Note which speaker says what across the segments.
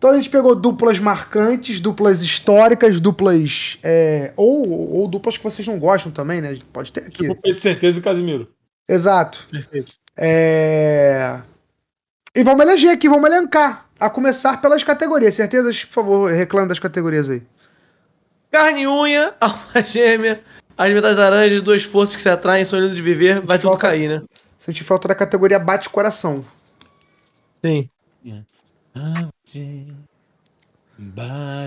Speaker 1: Então a gente pegou duplas marcantes, duplas históricas, duplas. É, ou, ou duplas que vocês não gostam também, né? Pode ter aqui. Tipo
Speaker 2: Pedro Certeza e Casimiro.
Speaker 1: Exato. Perfeito. É... E vamos eleger aqui, vamos elencar. A começar pelas categorias. Certezas, por favor, reclame das categorias aí. Carne e unha,
Speaker 3: alma gêmea, as metas laranjas, duas forças que se atraem, sonho de viver, Sente vai falta, tudo cair, né?
Speaker 1: Senti falta da categoria bate-coração. Sim. Yeah. É.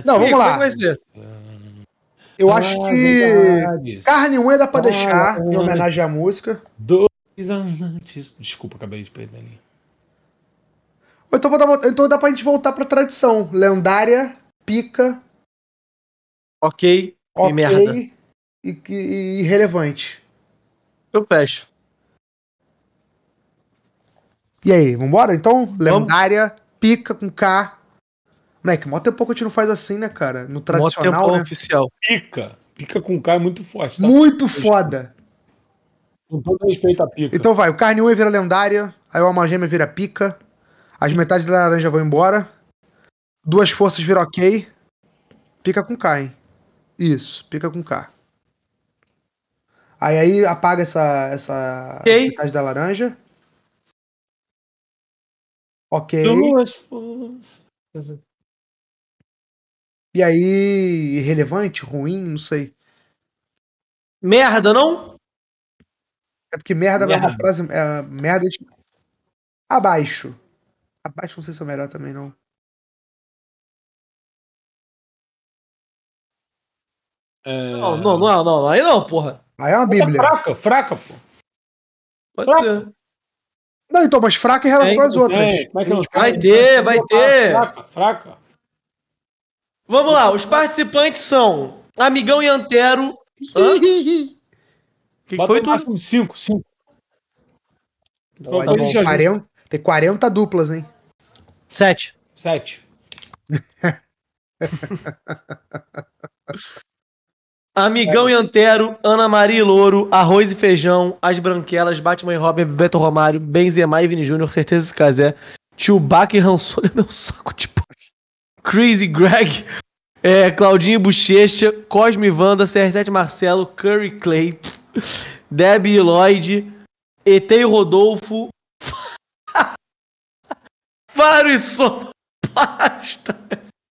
Speaker 1: Não, vamos lá.
Speaker 2: É
Speaker 1: Eu acho que carne e unha dá pra deixar em homenagem à música. Dois
Speaker 2: amantes. Desculpa, acabei de perder ali.
Speaker 1: Então, então dá pra gente voltar pra tradição. Lendária, pica.
Speaker 2: Ok. Ok. E merda.
Speaker 1: E, e, e irrelevante. Eu fecho. E aí, vambora? Então, lendária, Vamos pica com K. Moleque, mó tempo que a gente não faz assim, né, cara? No tradicional. né?
Speaker 3: oficial. Pica.
Speaker 1: Pica com K é muito forte, tá? Muito foda. Com todo respeito à pica. Então vai, o carne 1 é vira lendária, aí o alma gêmea vira pica, as metades da laranja vão embora, duas forças viram ok, pica com K, hein? Isso, pica com K. Aí aí apaga essa, essa okay. metade da laranja. Ok. E aí, irrelevante, ruim, não sei. Merda, não? É porque merda, merda. vai pra frase. É, merda de... Abaixo. Abaixo não sei se é melhor também, não.
Speaker 3: É... Não, não, não, não, aí não, porra. Aí é uma Bíblia. É fraca, fraca, porra. Pode fraca. ser.
Speaker 1: Não, então, mas fraca em relação é, às outras. como é que não é? vai ter, vai ter. Fraca,
Speaker 3: fraca. Vamos lá, os participantes são Amigão e Antero.
Speaker 1: que, que foi tu? Máximo 5, 5. Então tá tem 40 duplas, hein? 7. 7.
Speaker 3: Amigão é. e Antero, Ana Maria e Louro, Arroz e Feijão, As Branquelas, Batman e Robin, Beto Romário, Benzema e Vini Júnior, certeza se quiser. Chewbacca e Han meu saco de pau. Crazy Greg, é, Claudinho e Bochecha, Cosme e Wanda, CR7 Marcelo, Curry Clay, Deb e Lloyd, Etei e Rodolfo, Faro e Sonoplasta.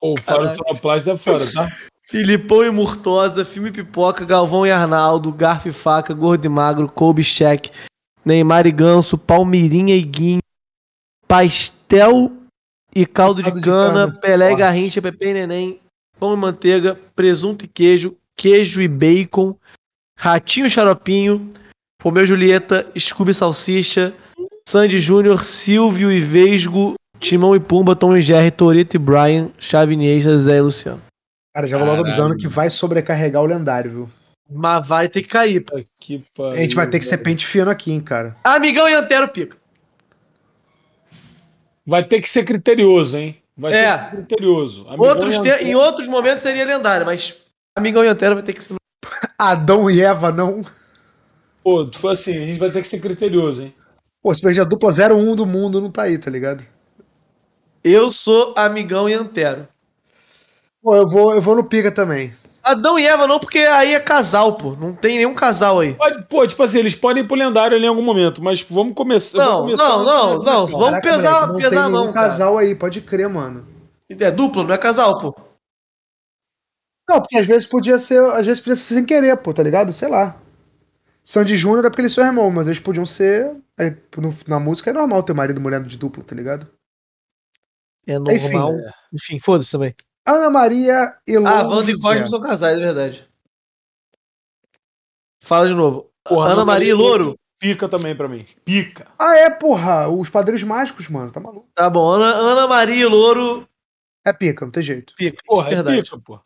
Speaker 2: Ô, Faro e Sonoplasta é fora, tá?
Speaker 3: Filipão e Murtosa, Filme Pipoca, Galvão e Arnaldo, Garfo e Faca, Gordo e Magro, Kobe Cheque, Neymar e Ganso, Palmeirinha e Guinho, Pastel e Caldo, caldo de, de, cana, Pelé e Garrincha, Pepe e Neném, Pão e Manteiga, Presunto e Queijo, Queijo e Bacon, Ratinho e Xaropinho, Romeu e Julieta, Scooby e Salsicha, Sandy Júnior, Silvio e Vesgo, Timão e Pumba, Tom e Jerry, Toreto e Brian, Chave Niesta, Zé e Luciano.
Speaker 1: Cara, já vou logo avisando que vai sobrecarregar o lendário, viu? Mas vai ter que cair, pô. Que pariu, a gente vai ter que ser pente fino aqui, hein, cara.
Speaker 3: Amigão e
Speaker 2: Antero pica.
Speaker 1: Vai ter que ser criterioso,
Speaker 2: hein?
Speaker 3: Vai é. ter que
Speaker 1: ser criterioso. outros te... Em
Speaker 3: outros momentos seria lendário, mas Amigão e Antero vai ter que ser.
Speaker 1: Adão e Eva, não.
Speaker 2: Pô, tu foi assim, a gente vai ter que ser criterioso, hein?
Speaker 1: Pô, se perdi a dupla 0-1 do mundo não tá aí, tá ligado?
Speaker 2: Eu sou amigão
Speaker 1: e antero. Pô, eu vou, eu vou no Pica também.
Speaker 2: Adão e Eva não, porque aí é casal, pô. Não tem nenhum casal aí. Pode, pô, tipo assim, eles podem ir pro lendário ali em algum momento, mas vamos
Speaker 1: começar. Não, começar não, não, não. Né? não. Vamos Caraca, pesar, moleque, não pesar tem a mão. casal aí, pode crer, mano. É duplo, não é casal, pô. Não, porque às vezes podia ser, às vezes podia ser sem querer, pô, tá ligado? Sei lá. Sandy Júnior é porque eles são irmãos, mas eles podiam ser. É, na música é normal ter marido e mulher de duplo, tá ligado? É normal. Enfim, é. Enfim foda-se também. Ana Maria e Louro. Ah, Wanda e Cosmo são casais, é verdade.
Speaker 3: Fala de novo. Porra, Ana, Maria, e Louro.
Speaker 1: Pica também pra mim. Pica. Ah, é, porra. Os Padrinhos Mágicos,
Speaker 3: mano. Tá maluco. Tá bom. Ana, Ana Maria e Louro.
Speaker 1: É pica, não tem jeito. Pica. Porra, é verdade. pica, porra.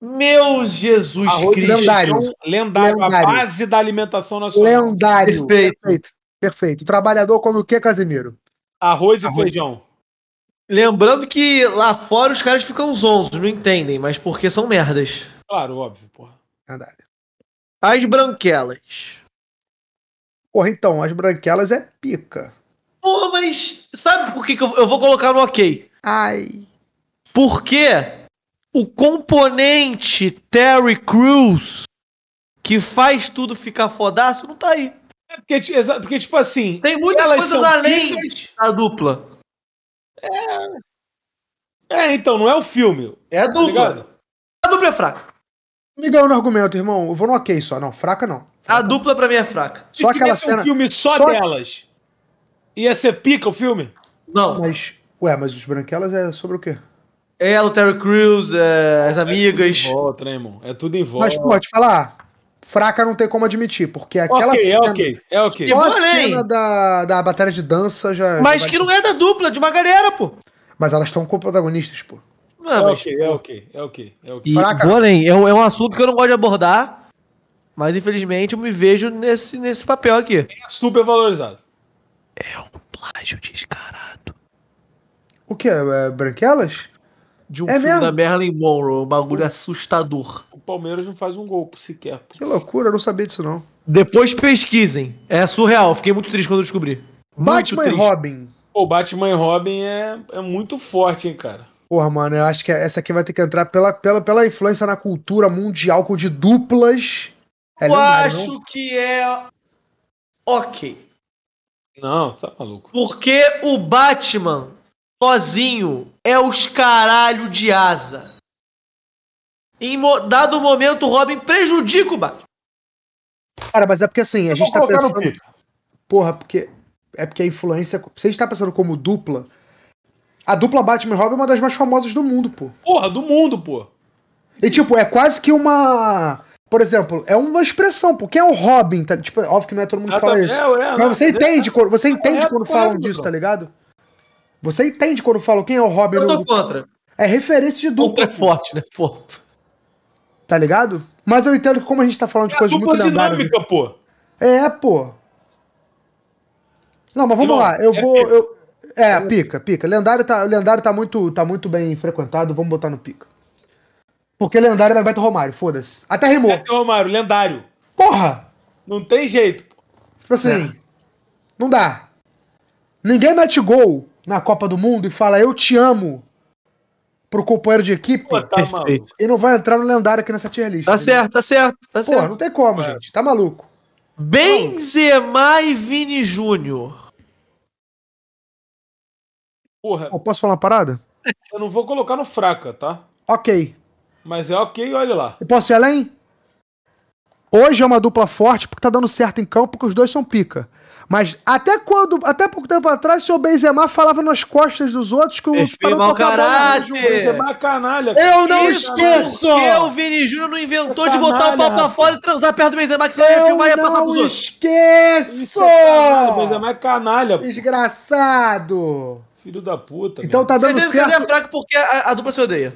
Speaker 1: Meu Jesus Arroz Cristo. Lendário. lendário. lendário. A base
Speaker 2: da alimentação nacional. Lendário. Perfeito.
Speaker 1: Perfeito. perfeito. trabalhador come o quê, Casimiro?
Speaker 2: Arroz, Arroz e feijão.
Speaker 3: Lembrando que lá fora os caras ficam zonzos, não entendem, mas porque são merdas.
Speaker 1: Claro, óbvio, porra. Verdade. As branquelas. Porra, então, as branquelas é pica.
Speaker 3: Pô, mas sabe por que, que eu, vou colocar no ok?
Speaker 1: Ai. Porque o
Speaker 3: componente Terry Crews que faz tudo ficar fodaço não tá aí.
Speaker 2: É porque, porque tipo assim. Tem muitas coisas além da dupla. É.
Speaker 1: é, então, não é o filme. É a tá dupla. Tá a dupla é fraca. Me ganhou no argumento, irmão. Eu vou no ok só. Não, fraca não.
Speaker 3: Fraca a dupla pra mim é fraca. Se só tivesse cena... um filme só, só delas, ia ser pica o filme? Não. Mas,
Speaker 1: ué, mas os Branquelas é sobre o quê?
Speaker 3: Ela, é, o Terry Crews, é, as amigas. É tudo em volta,
Speaker 2: né, irmão? É tudo em volta. Mas,
Speaker 1: pô, te falar, fraca não tem como admitir, porque aquela okay, é cena. É ok,
Speaker 2: é ok. Só a cena
Speaker 1: da, da batalha de dança já. Mas já que
Speaker 2: não é da dupla, é de uma galera,
Speaker 1: pô. Mas elas estão com protagonistas, pô.
Speaker 3: Ah, mas, é, é ok, é ok, é ok. E fraca. é
Speaker 1: um, é um assunto que eu não gosto de abordar, mas
Speaker 3: infelizmente eu me vejo nesse, nesse papel
Speaker 2: aqui. É super valorizado. É um plágio descarado. O que? É,
Speaker 3: é Branquelas? de um é filme mesmo? da Marilyn Monroe. Um bagulho é hum. assustador.
Speaker 2: O Palmeiras não faz um gol sequer. Que
Speaker 1: loucura, eu não sabia disso não.
Speaker 3: Depois pesquisem.
Speaker 2: É surreal, fiquei muito triste quando eu descobri. Batman e Robin. O Batman e Robin é, é muito forte, hein, cara.
Speaker 1: Porra, mano, eu acho que essa aqui vai ter que entrar pela, pela, pela influência na cultura mundial com de duplas. É eu acho não?
Speaker 2: que é.
Speaker 1: Ok.
Speaker 2: Não, tá maluco.
Speaker 1: Porque o Batman
Speaker 3: sozinho é os caralho de asa. Em mo dado momento, o Robin prejudica o Batman.
Speaker 1: Cara, mas é porque assim, a gente tá pensando. Porra, porque. É porque a influência. Se a gente tá pensando como dupla. A dupla Batman e Robin é uma das mais famosas do mundo, pô. Porra, do mundo, pô. E tipo, é quase que uma. Por exemplo, é uma expressão, porque é o Robin, tá? Tipo, óbvio que não é todo mundo que ah, fala tá isso. É, é, mas você né? entende, você entende quando falam disso, tá ligado? Você entende quando eu falo quem é o Robin? Eu tô do... contra. É referência de dupla. Contra é forte, né? Pô. Tá ligado? Mas eu entendo que como a gente tá falando de é coisas muito lendárias... Né? dinâmica, pô. É, pô. Não, mas vamos Irmão, lá. Eu é vou... Pica. Eu... É, pica, pica. Lendário tá, lendário tá muito, tá muito bem frequentado. Vamos botar no pica. Porque lendário vai Beto Romário, foda-se.
Speaker 2: Até rimou. Beto Romário, lendário. Porra! Não tem jeito.
Speaker 1: Tipo assim, é. não dá. Ninguém mete gol na Copa do Mundo e fala eu te amo pro companheiro de equipe, Pô, tá e não vai entrar no lendário aqui nessa tier list. Tá certo, tá certo, tá Pô, certo. não tem como, é. gente. Tá maluco. Benzema e Vini Júnior. Porra. Eu posso falar uma parada?
Speaker 2: Eu não vou colocar no fraca, tá? Ok. Mas é ok, olha
Speaker 1: lá. Eu posso ir além? Hoje é uma dupla forte porque tá dando certo em campo porque os dois são pica. Mas até quando, até pouco tempo atrás, o seu Benzema falava nas costas dos outros que o Luffy mau caráter. O Benzema
Speaker 2: é canalha. Eu não Isso esqueço! Porque o Vini
Speaker 3: Júnior não inventou de botar o pau pra fora e transar perto do Benzema, que você ia filmar e ia passar pros outros. Eu
Speaker 1: não esqueço. É o Benzema é canalha. Pô. Desgraçado! Filho da puta. Então mesmo. tá dando Você diz Que é fraco porque a, a dupla se odeia.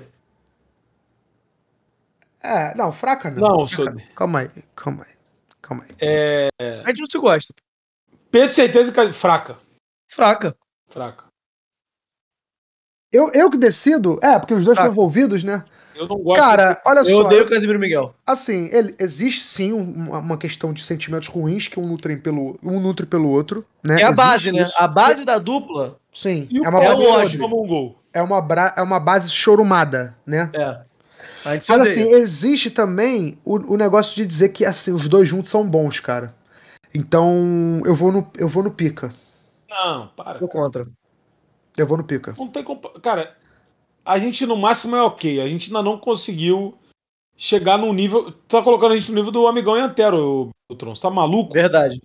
Speaker 1: É, não, fraca não. Não, sou... Calma aí, calma aí.
Speaker 2: Calma aí. É... A gente não se gosta. Pedro, certeza que é fraca. Fraca. Fraca.
Speaker 1: Eu, eu que decido? É, porque os dois estão envolvidos, né?
Speaker 2: Eu não gosto. Cara, de... olha eu só. Eu odeio
Speaker 1: o
Speaker 3: Casimiro Miguel.
Speaker 1: Assim, ele, existe sim uma, uma, questão de sentimentos ruins que um nutre pelo, um nutre pelo outro, né? É a existe base, né? A base da dupla. Sim. é uma base É uma, bra... é uma base chorumada, né? É. Mas assim, existe também o, o negócio de dizer que assim, os dois juntos são bons, cara. Então, eu vou no, eu vou no pica. Não, para. Vou contra. Eu vou no pica.
Speaker 2: Não tem comp... Cara, a gente no máximo é ok. A gente ainda não conseguiu chegar no nível. Tá colocando a gente no nível do amigão e antero, o Tron. Tá maluco? Verdade.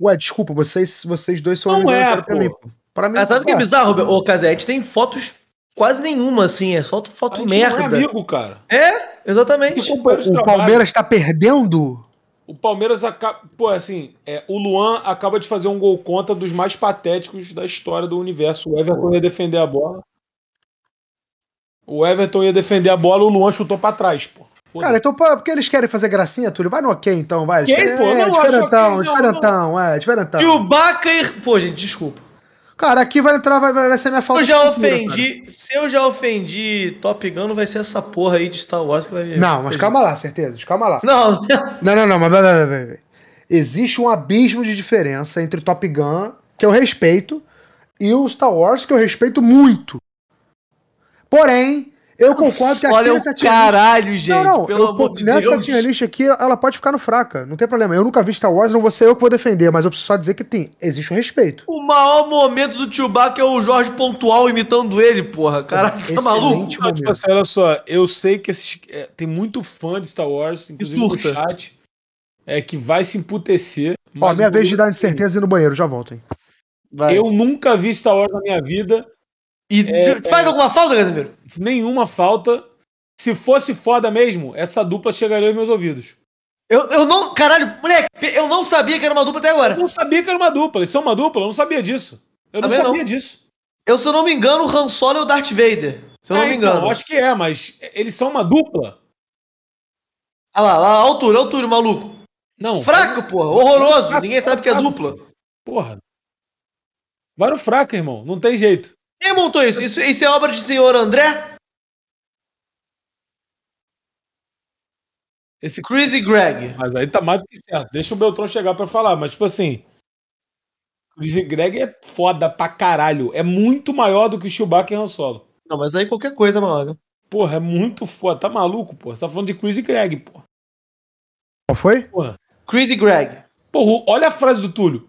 Speaker 1: Ué, desculpa, vocês, vocês dois são não amigão é, pra mim.
Speaker 2: Pra mim ah, sabe o que é bizarro, ô Casé? A gente
Speaker 3: tem fotos quase nenhuma, assim. É só foto merda. Não é amigo, cara. É, exatamente.
Speaker 1: O, o Palmeiras tá perdendo?
Speaker 2: O Palmeiras acaba. Pô, é assim, é, o Luan acaba de fazer um gol contra dos mais patéticos da história do universo. O Everton ia defender a bola. O Everton ia defender a bola, o Luan chutou pra trás, pô.
Speaker 1: Cara, então é porque eles querem fazer gracinha, Túlio? Vai no ok, então, vai. Quem, é, pô? Não, é, diferentão, okay, não, diferentão, não. é, diferentão. E o Baca e... Pô, gente, desculpa. Cara, aqui vai entrar, vai, vai ser minha falta. Eu já cultura, ofendi. Cara.
Speaker 3: Se eu já ofendi Top Gun, não vai ser essa porra aí de Star Wars que vai vir. Não, mas calma
Speaker 1: lá, certeza. Calma lá. Não, não, não, não mas vai, vai, vai, vai. Existe um abismo de diferença entre Top Gun, que eu respeito, e o Star Wars, que eu respeito muito. Porém, eu concordo que Olha o caralho, gente. Não, não, pelo eu, amor de nessa Deus. tier list aqui, ela pode ficar no fraca. Não tem problema. Eu nunca vi Star Wars, não vou ser eu que vou defender, mas eu preciso só dizer que tem. Existe um respeito.
Speaker 3: O maior momento do Chewbacca é o Jorge Pontual
Speaker 2: imitando ele, porra. Caralho, tá maluco? Não, tipo assim, olha só, eu sei que é, tem muito fã de Star Wars, inclusive no chat, é, que vai se emputecer. Ó, minha vez de dar incerteza
Speaker 1: ir no banheiro, já volto, hein.
Speaker 2: Vai. Eu nunca vi Star Wars na minha vida e é, é. faz é... alguma falta, Casemiro? Nenhuma falta. Se fosse foda mesmo, essa dupla chegaria aos meus ouvidos. Eu, eu não. Caralho, moleque, eu não sabia que era uma dupla até agora. Eu não sabia que era uma dupla. Eles são uma dupla, eu não sabia disso. Eu Também não sabia não. disso. Eu, se eu não me engano, o Han Solo é o Darth Vader. Se eu é, não me então, engano. Então, acho que é, mas eles são uma dupla.
Speaker 3: Ah lá, lá, altura, altura, maluco. Não. Fraco, cara... porra. Horroroso. Fraco, Ninguém sabe que
Speaker 2: é dupla. Porra. Varo fraco, irmão. Não tem jeito. Quem montou isso? Isso, isso é obra de senhor André? Esse Crazy Greg. Mas aí tá mais do que certo. Deixa o Beltrão chegar para falar, mas tipo assim. Crazy Greg é foda pra caralho. É muito maior do que o Chewbacca e Han Solo. Não, mas aí qualquer coisa, é mano. Né? Porra, é muito foda. Tá maluco, porra? Você tá falando de Crazy Greg, porra. Qual foi? Porra. Crazy Greg. Porra, olha a frase do Túlio.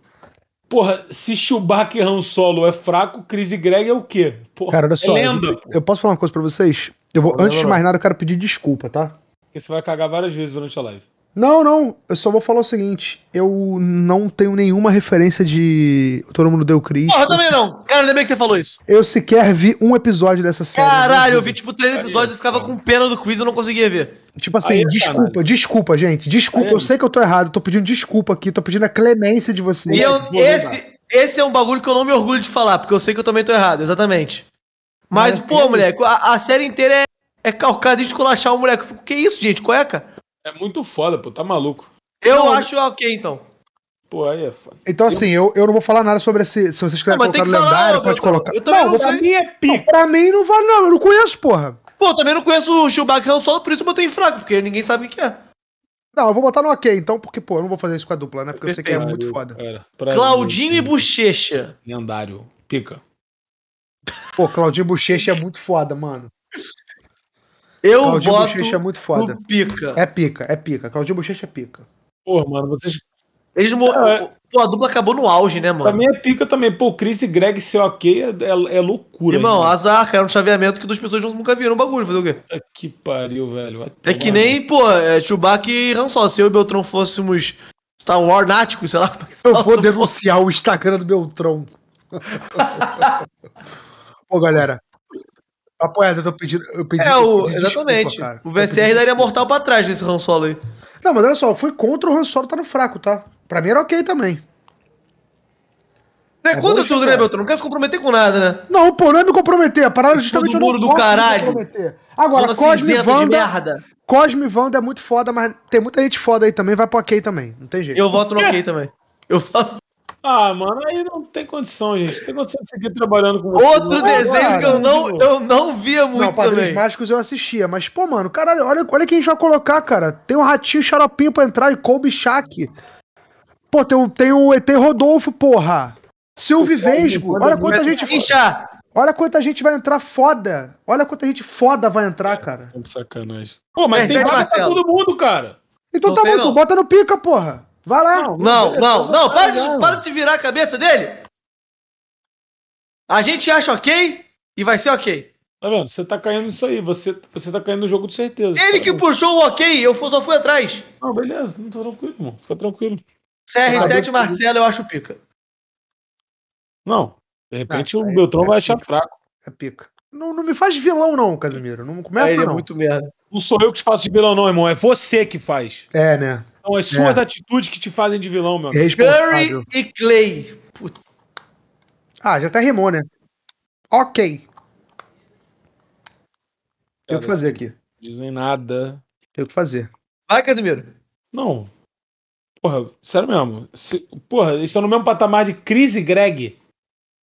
Speaker 2: Porra, se Chewbacca e Han Solo é fraco, Chris e Greg é o quê? Porra, Cara, olha é só. É lenda. Eu,
Speaker 1: eu posso falar uma coisa pra vocês? Eu vou, antes de mais nada, eu quero pedir desculpa, tá?
Speaker 2: Porque você vai cagar várias vezes durante a live.
Speaker 1: Não, não, eu só vou falar o seguinte: eu não tenho nenhuma referência de Todo mundo deu Cris. Porra, também se...
Speaker 2: não! Cara, ainda bem que você falou isso.
Speaker 1: Eu sequer vi um episódio dessa série. Caralho, eu vi
Speaker 3: tipo três episódios e ficava com pena do Chris e eu não conseguia ver. Tipo assim, Aí, é desculpa, caralho.
Speaker 1: desculpa, gente. Desculpa, Aí, eu é sei que eu tô errado, tô pedindo desculpa aqui, tô pedindo a clemência de vocês. E eu, esse,
Speaker 3: esse é um bagulho que eu não me orgulho de falar, porque eu sei que eu também tô errado, exatamente. Mas, Mas pô, que... moleque, a, a, série inteira é, é calcada de esculachar o moleque. que isso, gente?
Speaker 2: Cueca? É muito foda, pô, tá maluco. Eu não, acho ok, então. Pô, aí é
Speaker 1: foda. Então, assim, eu, eu não vou falar nada sobre esse. Se vocês quiserem não, colocar no lendário, pode eu, colocar. Eu, não, não pra mim é pica. pra mim não vale, não. Eu não conheço, porra.
Speaker 3: Pô, também não conheço o Chewbacca só, por isso eu botei fraco, porque
Speaker 2: ninguém
Speaker 1: sabe o que é. Não, eu vou botar no ok, então, porque, pô, eu não vou fazer isso com a dupla, né? Porque eu sei que é muito foda.
Speaker 2: Claudinho mim, e né? Bochecha. Lendário. Pica.
Speaker 1: Pô, Claudinho Bochecha é muito foda, mano. Eu Claudinho voto Bochecha é muito foda. pica. É pica, é pica. Claudinho Bochecha é pica. Porra, mano, vocês... Eles morreram. é.
Speaker 2: Pô, a dupla acabou no auge, né, mano? Pra mim é pica também. Pô, Chris e Greg ser ok é, é, é loucura. Irmão, gente.
Speaker 3: azar, cara. É um chaveamento que duas pessoas nunca viram o bagulho. Fazer o quê? É que pariu, velho. é que nem, mano. pô, é, Chewbacca e Han Solo. Se eu e Beltrão fôssemos Star Wars náticos, sei lá. É eu
Speaker 1: vou denunciar o Instagram do Beltrão. pô, galera. Papo é, eu tô pedindo. Eu pedi, é, o, pedi exatamente. Desculpa, o VCR daria
Speaker 3: mortal pra trás nesse Han Solo aí.
Speaker 1: Não, mas olha só, foi contra o Han Solo tá no fraco, tá? Pra mim era ok também.
Speaker 3: É, é contra tudo, né, Beltrão? Não quer se comprometer com nada, né?
Speaker 1: Não, pô, não é me comprometer. A parada é justamente do muro do caralho.
Speaker 3: Agora, Cosme Wanda.
Speaker 1: Cosme Wanda é muito foda, mas tem muita gente foda aí também. Vai pro ok também. Não tem jeito. Eu
Speaker 2: voto no ok também. Eu voto ah, mano, aí não tem condição, gente. Não tem condição de seguir trabalhando com você. Outro não. desenho ah, que eu não, tipo- eu não
Speaker 1: via muito não, Padrinhos também. Mágicos eu assistia, mas, pô, mano, caralho, olha, olha quem a gente vai colocar, cara. Tem um ratinho xaropinho pra entrar e Colby Shaq. Pô, tem, um, tem o um ET Rodolfo, porra. Silvio Vesgo. Olha quanta gente. Inchar. Olha quanta gente vai entrar foda. Olha quanta gente foda vai entrar, cara. É, sacanagem. Pô, mas é, tem vaga pra todo mundo, cara. Então não tá bom, então bota no pica, porra. Vai lá! Não, não, não, não. Para, de, para
Speaker 3: de virar a cabeça dele! A gente acha ok
Speaker 2: e vai ser ok. Tá vendo? Você tá caindo nisso aí. Você, você tá caindo no jogo de certeza. Ele que puxou o ok, eu só fui atrás. Não, beleza. Não tô tranquilo, irmão. Fica tranquilo. CR7 ah, Marcelo, eu acho pica. Não. De repente ah, o é Beltrão é vai achar fraco. É pica. Não, não me faz vilão, não, Casimiro. Não
Speaker 1: começa, aí, é não. É muito
Speaker 2: merda. Não sou eu que te faço de vilão, não, irmão. É você que faz. É, né? São as é. suas é. atitudes que te fazem de vilão, meu. Curry
Speaker 1: é e Clay. Puta. Ah, já até rimou, né? Ok. Tem o que fazer
Speaker 2: assim, aqui. Dizem nada. Tem o que fazer. Vai, Casimiro. Não. Porra, sério mesmo. Se, porra, eles estão no mesmo patamar de Cris e Greg.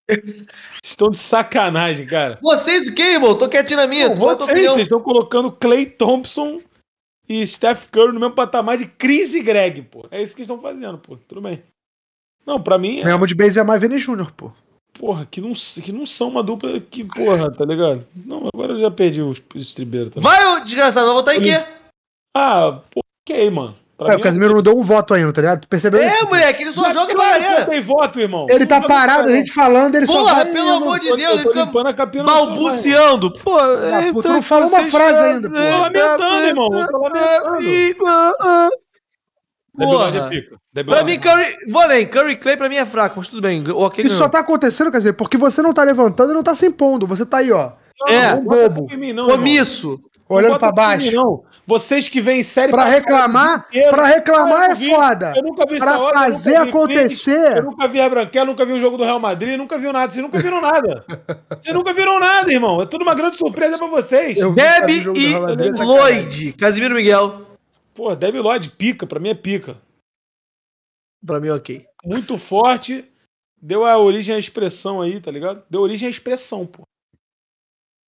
Speaker 2: estão de sacanagem, cara. Vocês o quê, irmão? Tô quietinho na minha. Não, vocês, vocês estão colocando Clay Thompson e Steph Curry no mesmo patamar de Chris e Greg, pô. É isso que estão fazendo, pô. Tudo bem. Não, pra mim. É... Melmo de
Speaker 1: Base é mais Vene Júnior, pô.
Speaker 2: Porra, que não, que não são uma dupla que, porra, tá ligado? Não, agora eu já perdi os estribeiros também. Vai, ô desgraçado, vai voltar em quê?
Speaker 1: Ah, pô, ok, mano é, o Casimiro não deu um voto ainda, tá ligado? Tu percebeu é, isso? É,
Speaker 2: moleque, ele só Mas joga pra galera. voto, irmão. Ele tá parado, a gente falando, ele Porra, só Porra, pelo amor de Deus, ele fica balbuciando. Pô, ah, pô, tu não fala uma frase ainda, pô. Tô lamentando, irmão. Tô
Speaker 1: lamentando.
Speaker 3: Porra. Pra mim, Curry. Vou além, Curry Clay pra mim é fraco, mas tudo bem. Okay, Isso não. só tá
Speaker 1: acontecendo, quer dizer, porque você não tá levantando e não tá se impondo. Você tá aí, ó. Não, é, um bobo. Mim, não, Omisso olhando para baixo. Time, não.
Speaker 2: Vocês que vêm série para reclamar, para
Speaker 1: reclamar é vi, foda. Eu nunca vi pra fazer eu vi acontecer.
Speaker 2: Clique, eu nunca vi a Branquela, nunca vi o jogo do Real Madrid, nunca vi nada. Vocês nunca viram nada. Vocês nunca viram nada, irmão. É tudo uma grande surpresa para vocês. Deb e Madrid, Lloyd, Casimiro Miguel. Pô, Deb Lloyd pica, para mim é pica. Para mim OK. Muito forte. Deu a origem à expressão aí, tá ligado? Deu origem à expressão, pô.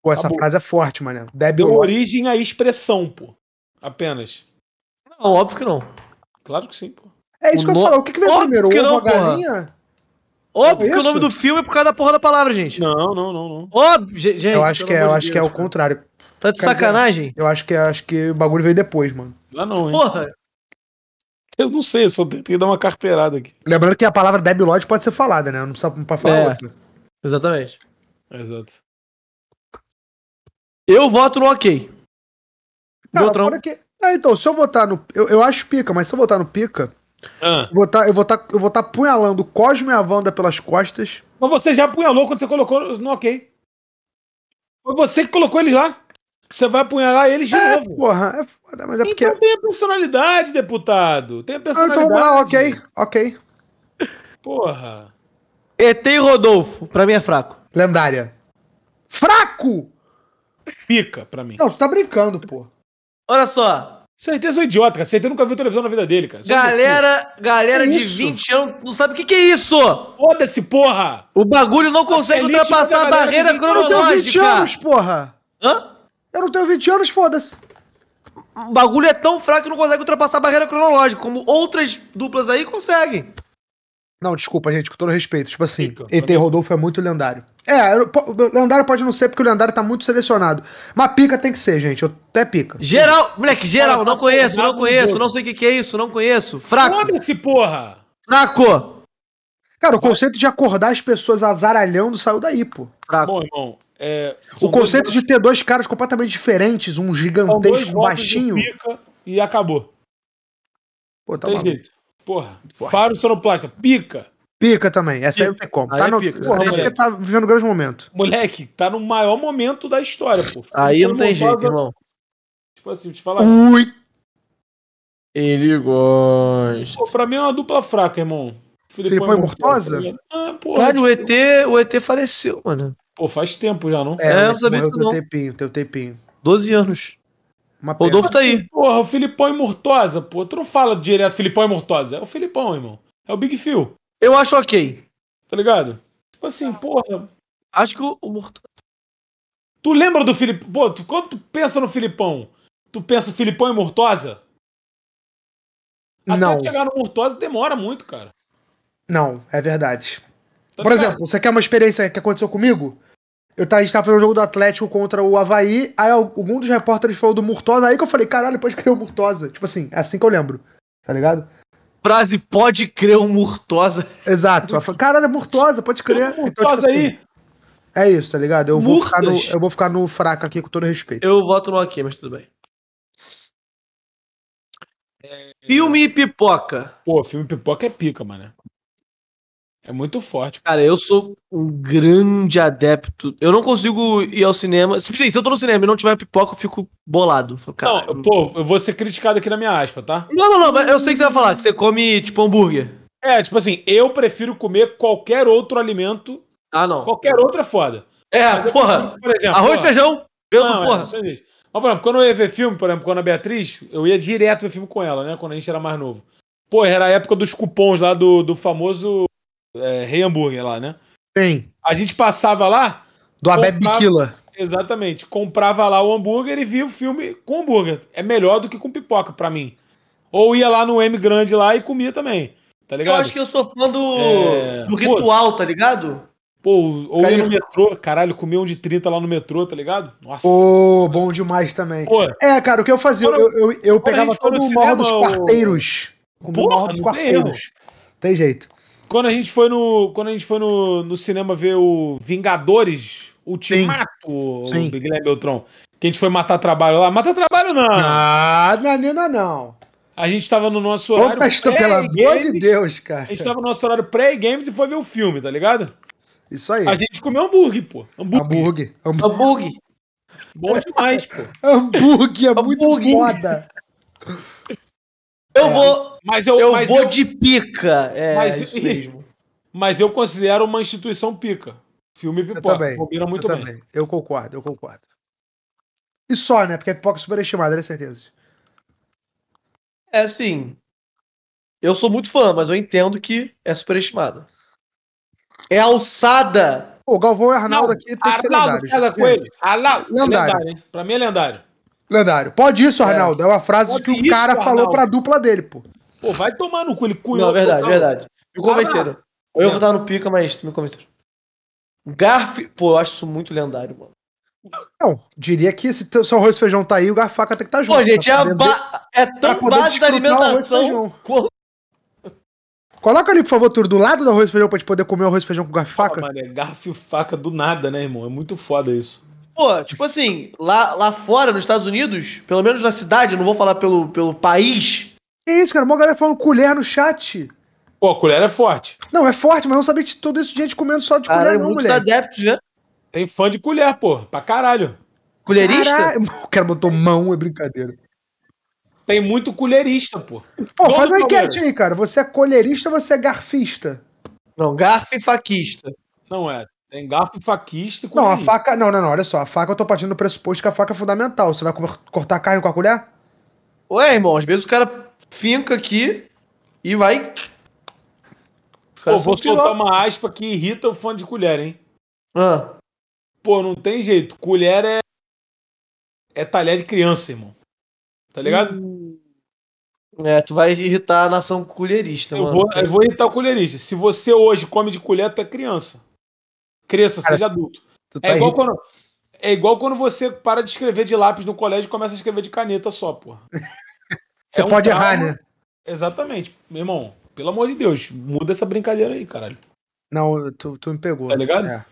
Speaker 1: Pô, essa Acabou. frase é forte, mano. Débil
Speaker 2: origem à expressão, pô. Apenas. Não, óbvio que não. Claro que sim, pô.
Speaker 1: É isso o que no... eu falar. O que, que veio óbvio primeiro? Que ovo não,
Speaker 3: galinha? Óbvio é que o nome do filme é por causa da porra da palavra, gente. Não, não, não, não. Óbvio,
Speaker 2: gente. Eu acho que é, eu acho que é o
Speaker 1: contrário. Tá de Quer sacanagem? Dizer, eu acho que acho que o bagulho veio depois, mano.
Speaker 2: Ah, não, hein? Porra. Eu não sei, eu só tentei dar uma carteirada aqui.
Speaker 1: Lembrando que a palavra debilóide pode ser falada, né? Não precisa pra falar é. outra.
Speaker 2: Exatamente. Exato.
Speaker 1: Eu voto no ok. Cara, que... Ah, então, se eu votar no. Eu, eu acho pica, mas se eu votar no pica. Ah. Vou tá, eu vou tá, eu estar tá punhalando o Cosmo e a Wanda pelas costas. Mas você já apunhalou quando você colocou no ok.
Speaker 2: Foi você que colocou eles lá. Você vai apunhalar eles de é, novo. Porra, é foda, mas é então porque. Então tem a personalidade, deputado. Tem a personalidade. Ah, então, lá, ok, ok.
Speaker 1: Porra.
Speaker 2: ET Rodolfo, pra mim é fraco. Lendária. Fraco! fica pra mim. Não,
Speaker 1: você tá brincando, pô.
Speaker 2: Olha só. Certeza é um idiota, cara. Certeza nunca viu televisão na vida dele, cara. galera, é galera de 20 anos não sabe o que, que é isso. Foda-se, porra. O bagulho não consegue
Speaker 1: ultrapassar a barreira cronológica. Eu não tenho 20 anos, porra. Hã? Eu não tenho 20 anos, foda-se. O bagulho é
Speaker 3: tão fraco que não consegue ultrapassar a barreira cronológica, como outras duplas aí conseguem.
Speaker 1: Não, desculpa, gente, com todo respeito. Tipo assim, Fica, ET Rodolfo é muito lendário. É, lendário pode não ser porque o lendário tá muito selecionado. Mas pica tem que ser, gente. Eu até pica. Geral, moleque, geral, não conheço, não conheço,
Speaker 3: não sei o que, que é isso, não conheço. Fraco. Come-se, porra! Fraco!
Speaker 1: Cara, o conceito de acordar as pessoas azaralhando saiu daí, pô.
Speaker 2: Fraco. Bom, irmão, é,
Speaker 1: o conceito dois... de ter dois caras completamente diferentes, um gigantesco, um baixinho. E, e acabou. Pô, tá Tem jeito.
Speaker 2: Porra, Forte. Faro Sonoplasta, pica.
Speaker 1: Pica também, essa pica. aí não tem como. tá é no... pica, Porra, tá, é. tá vivendo um grande momento.
Speaker 2: Moleque, tá no maior momento da história, pô. Aí não, tem jeito, da... irmão. Tipo assim, te falar. Ui!
Speaker 3: Ele gosta.
Speaker 2: Pô, pra mim é uma dupla fraca, irmão. Filipão é né? tipo- e Mortosa? Ah, porra, Cara, o, ET,
Speaker 3: o ET faleceu, mano. Pô, faz tempo já, não?
Speaker 2: É, é eu sabia disso não. Teu
Speaker 1: tempinho, teu tempinho.
Speaker 2: 12 anos. Uma Rodolfo tá aí. Porra, o Filipão e Murtosa, pô. Tu não fala direto Filipão e Murtosa. É o Filipão, irmão. É o Big Phil. Eu acho ok. Tá ligado? Tipo assim, porra. Acho que o, o Murtosa. Tu lembra do Filipão? Pô, tu, quando tu pensa no Filipão, tu pensa Filipão e Murtosa? Até não. chegar no Murtosa demora muito, cara.
Speaker 1: Não, é verdade. Tá Por exemplo, você quer uma experiência que aconteceu comigo? Eu, a gente tava fazendo o um jogo do Atlético contra o Havaí, aí algum dos repórteres falou do Murtosa, aí que eu falei, caralho, pode crer o Murtosa. Tipo assim, é assim que eu lembro, tá ligado? Frase, pode crer o Murtosa. Exato. Falei, caralho, é Murtosa, pode crer. Então, Murtosa então, tipo assim, aí. Assim, é isso, tá ligado? Eu vou, ficar no, eu vou ficar no fraco aqui, com todo respeito.
Speaker 2: Eu voto no aqui, mas tudo bem. Filme e pipoca. Pô, filme e pipoca é pica, mano. É muito forte. Cara, eu sou um grande adepto. Eu não consigo
Speaker 3: ir ao cinema. Tipo se, assim, se eu tô no cinema e não tiver pipoca, eu fico bolado. Cara, não, pô, eu vou ser criticado
Speaker 2: aqui na minha aspa, tá? Não, não, não, mas eu sei que você vai falar, que você come, tipo, hambúrguer. É, tipo assim, eu prefiro comer qualquer outro alimento. Ah, não. Qualquer outra é foda. É, porra. Prefiro, por exemplo, arroz, porra. feijão, pelo não, é, porra. É, mas, por exemplo, quando eu ia ver filme, por exemplo, quando a Beatriz, eu ia direto ver filme com ela, né? Quando a gente era mais novo. Pô, era a época dos cupons lá do, do famoso é, Rei Hambúrguer lá, né? Tem. A gente passava lá. Do Abeb Biquila. Exatamente. Comprava lá o hambúrguer e via o filme com hambúrguer. É melhor do que com pipoca, para mim. Ou ia lá no M Grande lá e comia também. Tá ligado? Eu acho que eu sou fã do, é... do ritual, Pô, tá ligado? Pô, ou ia no metrô, caralho, comia um de 30 lá no
Speaker 1: metrô, tá ligado? Nossa. Ô, oh, bom demais também. Pô. É, cara, o que eu fazia? eu, eu, eu pegava todo o morro dos quarteiros. Ou... o morro dos quarteiros. tem jeito.
Speaker 2: Quando a gente foi no, quando a gente foi no, no cinema ver o Vingadores Ultimato Sim. Sim. do Guilherme Beltrão, que a gente foi matar trabalho lá. Matar trabalho não. Ah, Nanina é não. A gente tava no nosso horário. Conta pelo amor de
Speaker 1: Deus, cara. A gente tava
Speaker 2: no nosso horário pré-games e foi ver o filme, tá ligado? Isso aí. A gente comeu hambúrguer, pô. Hambúrguer. Hambúrguer.
Speaker 1: hambúrguer. Bom demais, pô. hambúrguer é muito hambúrguer. foda.
Speaker 2: Eu é. vou. Mas eu, eu mas vou eu, de pica. É, mas, isso mesmo. mas eu considero uma instituição pica. Filme pipoca. Também, combina muito eu bem. Também.
Speaker 1: Eu concordo, eu concordo. E só, né? Porque a pipoca é superestimada, tenho né, Certeza.
Speaker 3: É assim. Eu sou muito fã, mas eu entendo que é superestimada.
Speaker 1: É alçada. O Galvão e Arnaldo não, aqui tem Arnaldo, que ser lendário. Arnaldo, Coelho.
Speaker 2: Arnaldo, lendário. lendário. Pra mim é lendário.
Speaker 1: Lendário. Pode isso, é. Arnaldo. É, é uma frase Pode que o isso, cara Arnaldo. falou pra dupla dele, pô.
Speaker 2: Pô, vai tomar no cu, ele cunhou. Não, é verdade, verdade. Me convenceram.
Speaker 1: Eu é. vou dar
Speaker 3: no pica, mas me convenceram. Garf. Pô, eu acho isso muito lendário, mano.
Speaker 1: Não, diria que se o seu arroz e feijão tá aí, o garfaca tem que estar tá junto. Pô, tá gente, é, ba...
Speaker 3: é,
Speaker 2: tão base da alimentação.
Speaker 1: Coloca ali, por favor, tudo do lado do arroz e feijão pra gente poder comer o arroz e feijão com garfaca. Pô,
Speaker 2: mano, é garfo e faca do nada, né, irmão? É muito foda isso.
Speaker 3: Pô, tipo assim, lá, lá fora, nos Estados Unidos, pelo menos na cidade, não vou falar pelo, pelo
Speaker 1: país. Que isso, cara? Uma galera falando colher no chat.
Speaker 2: Pô, a colher é forte.
Speaker 1: Não, é forte, mas não sabia que todo esse gente comendo só de cara, colher, não, muitos mulher.
Speaker 2: adeptos, né? Tem fã de colher, pô, pra caralho.
Speaker 1: Colherista? Caralho. O cara botou mão, é brincadeira. Tem muito colherista, pô. Pô, faz uma enquete aí, cara. Você é colherista ou você é garfista?
Speaker 2: Não, garfo e faquista. Não é. Tem garfo faquista Não, a faca.
Speaker 1: Não, não, não. Olha só. A faca eu tô partindo do pressuposto que a faca é fundamental. Você vai cortar a carne com a colher?
Speaker 2: Ué, irmão, às vezes o cara finca aqui e vai. Pô, vou soltar uma aspa que irrita o fã de colher, hein? Ah. Pô, não tem jeito. Colher é. É talher de criança, irmão. Tá ligado? Hum. É, tu vai irritar a nação colherista, eu mano. Vou, eu vou irritar o colherista. Se você hoje come de colher, tu é criança. Cresça, Cara, seja adulto. Tá é igual quando. É igual quando você para de escrever de lápis no colégio e começa a escrever de caneta só, porra.
Speaker 1: você é um pode trauma. errar, né?
Speaker 2: Exatamente. Meu irmão, pelo amor de Deus, muda essa brincadeira aí, caralho. Não, tu, tu me pegou. Tá ligado? É.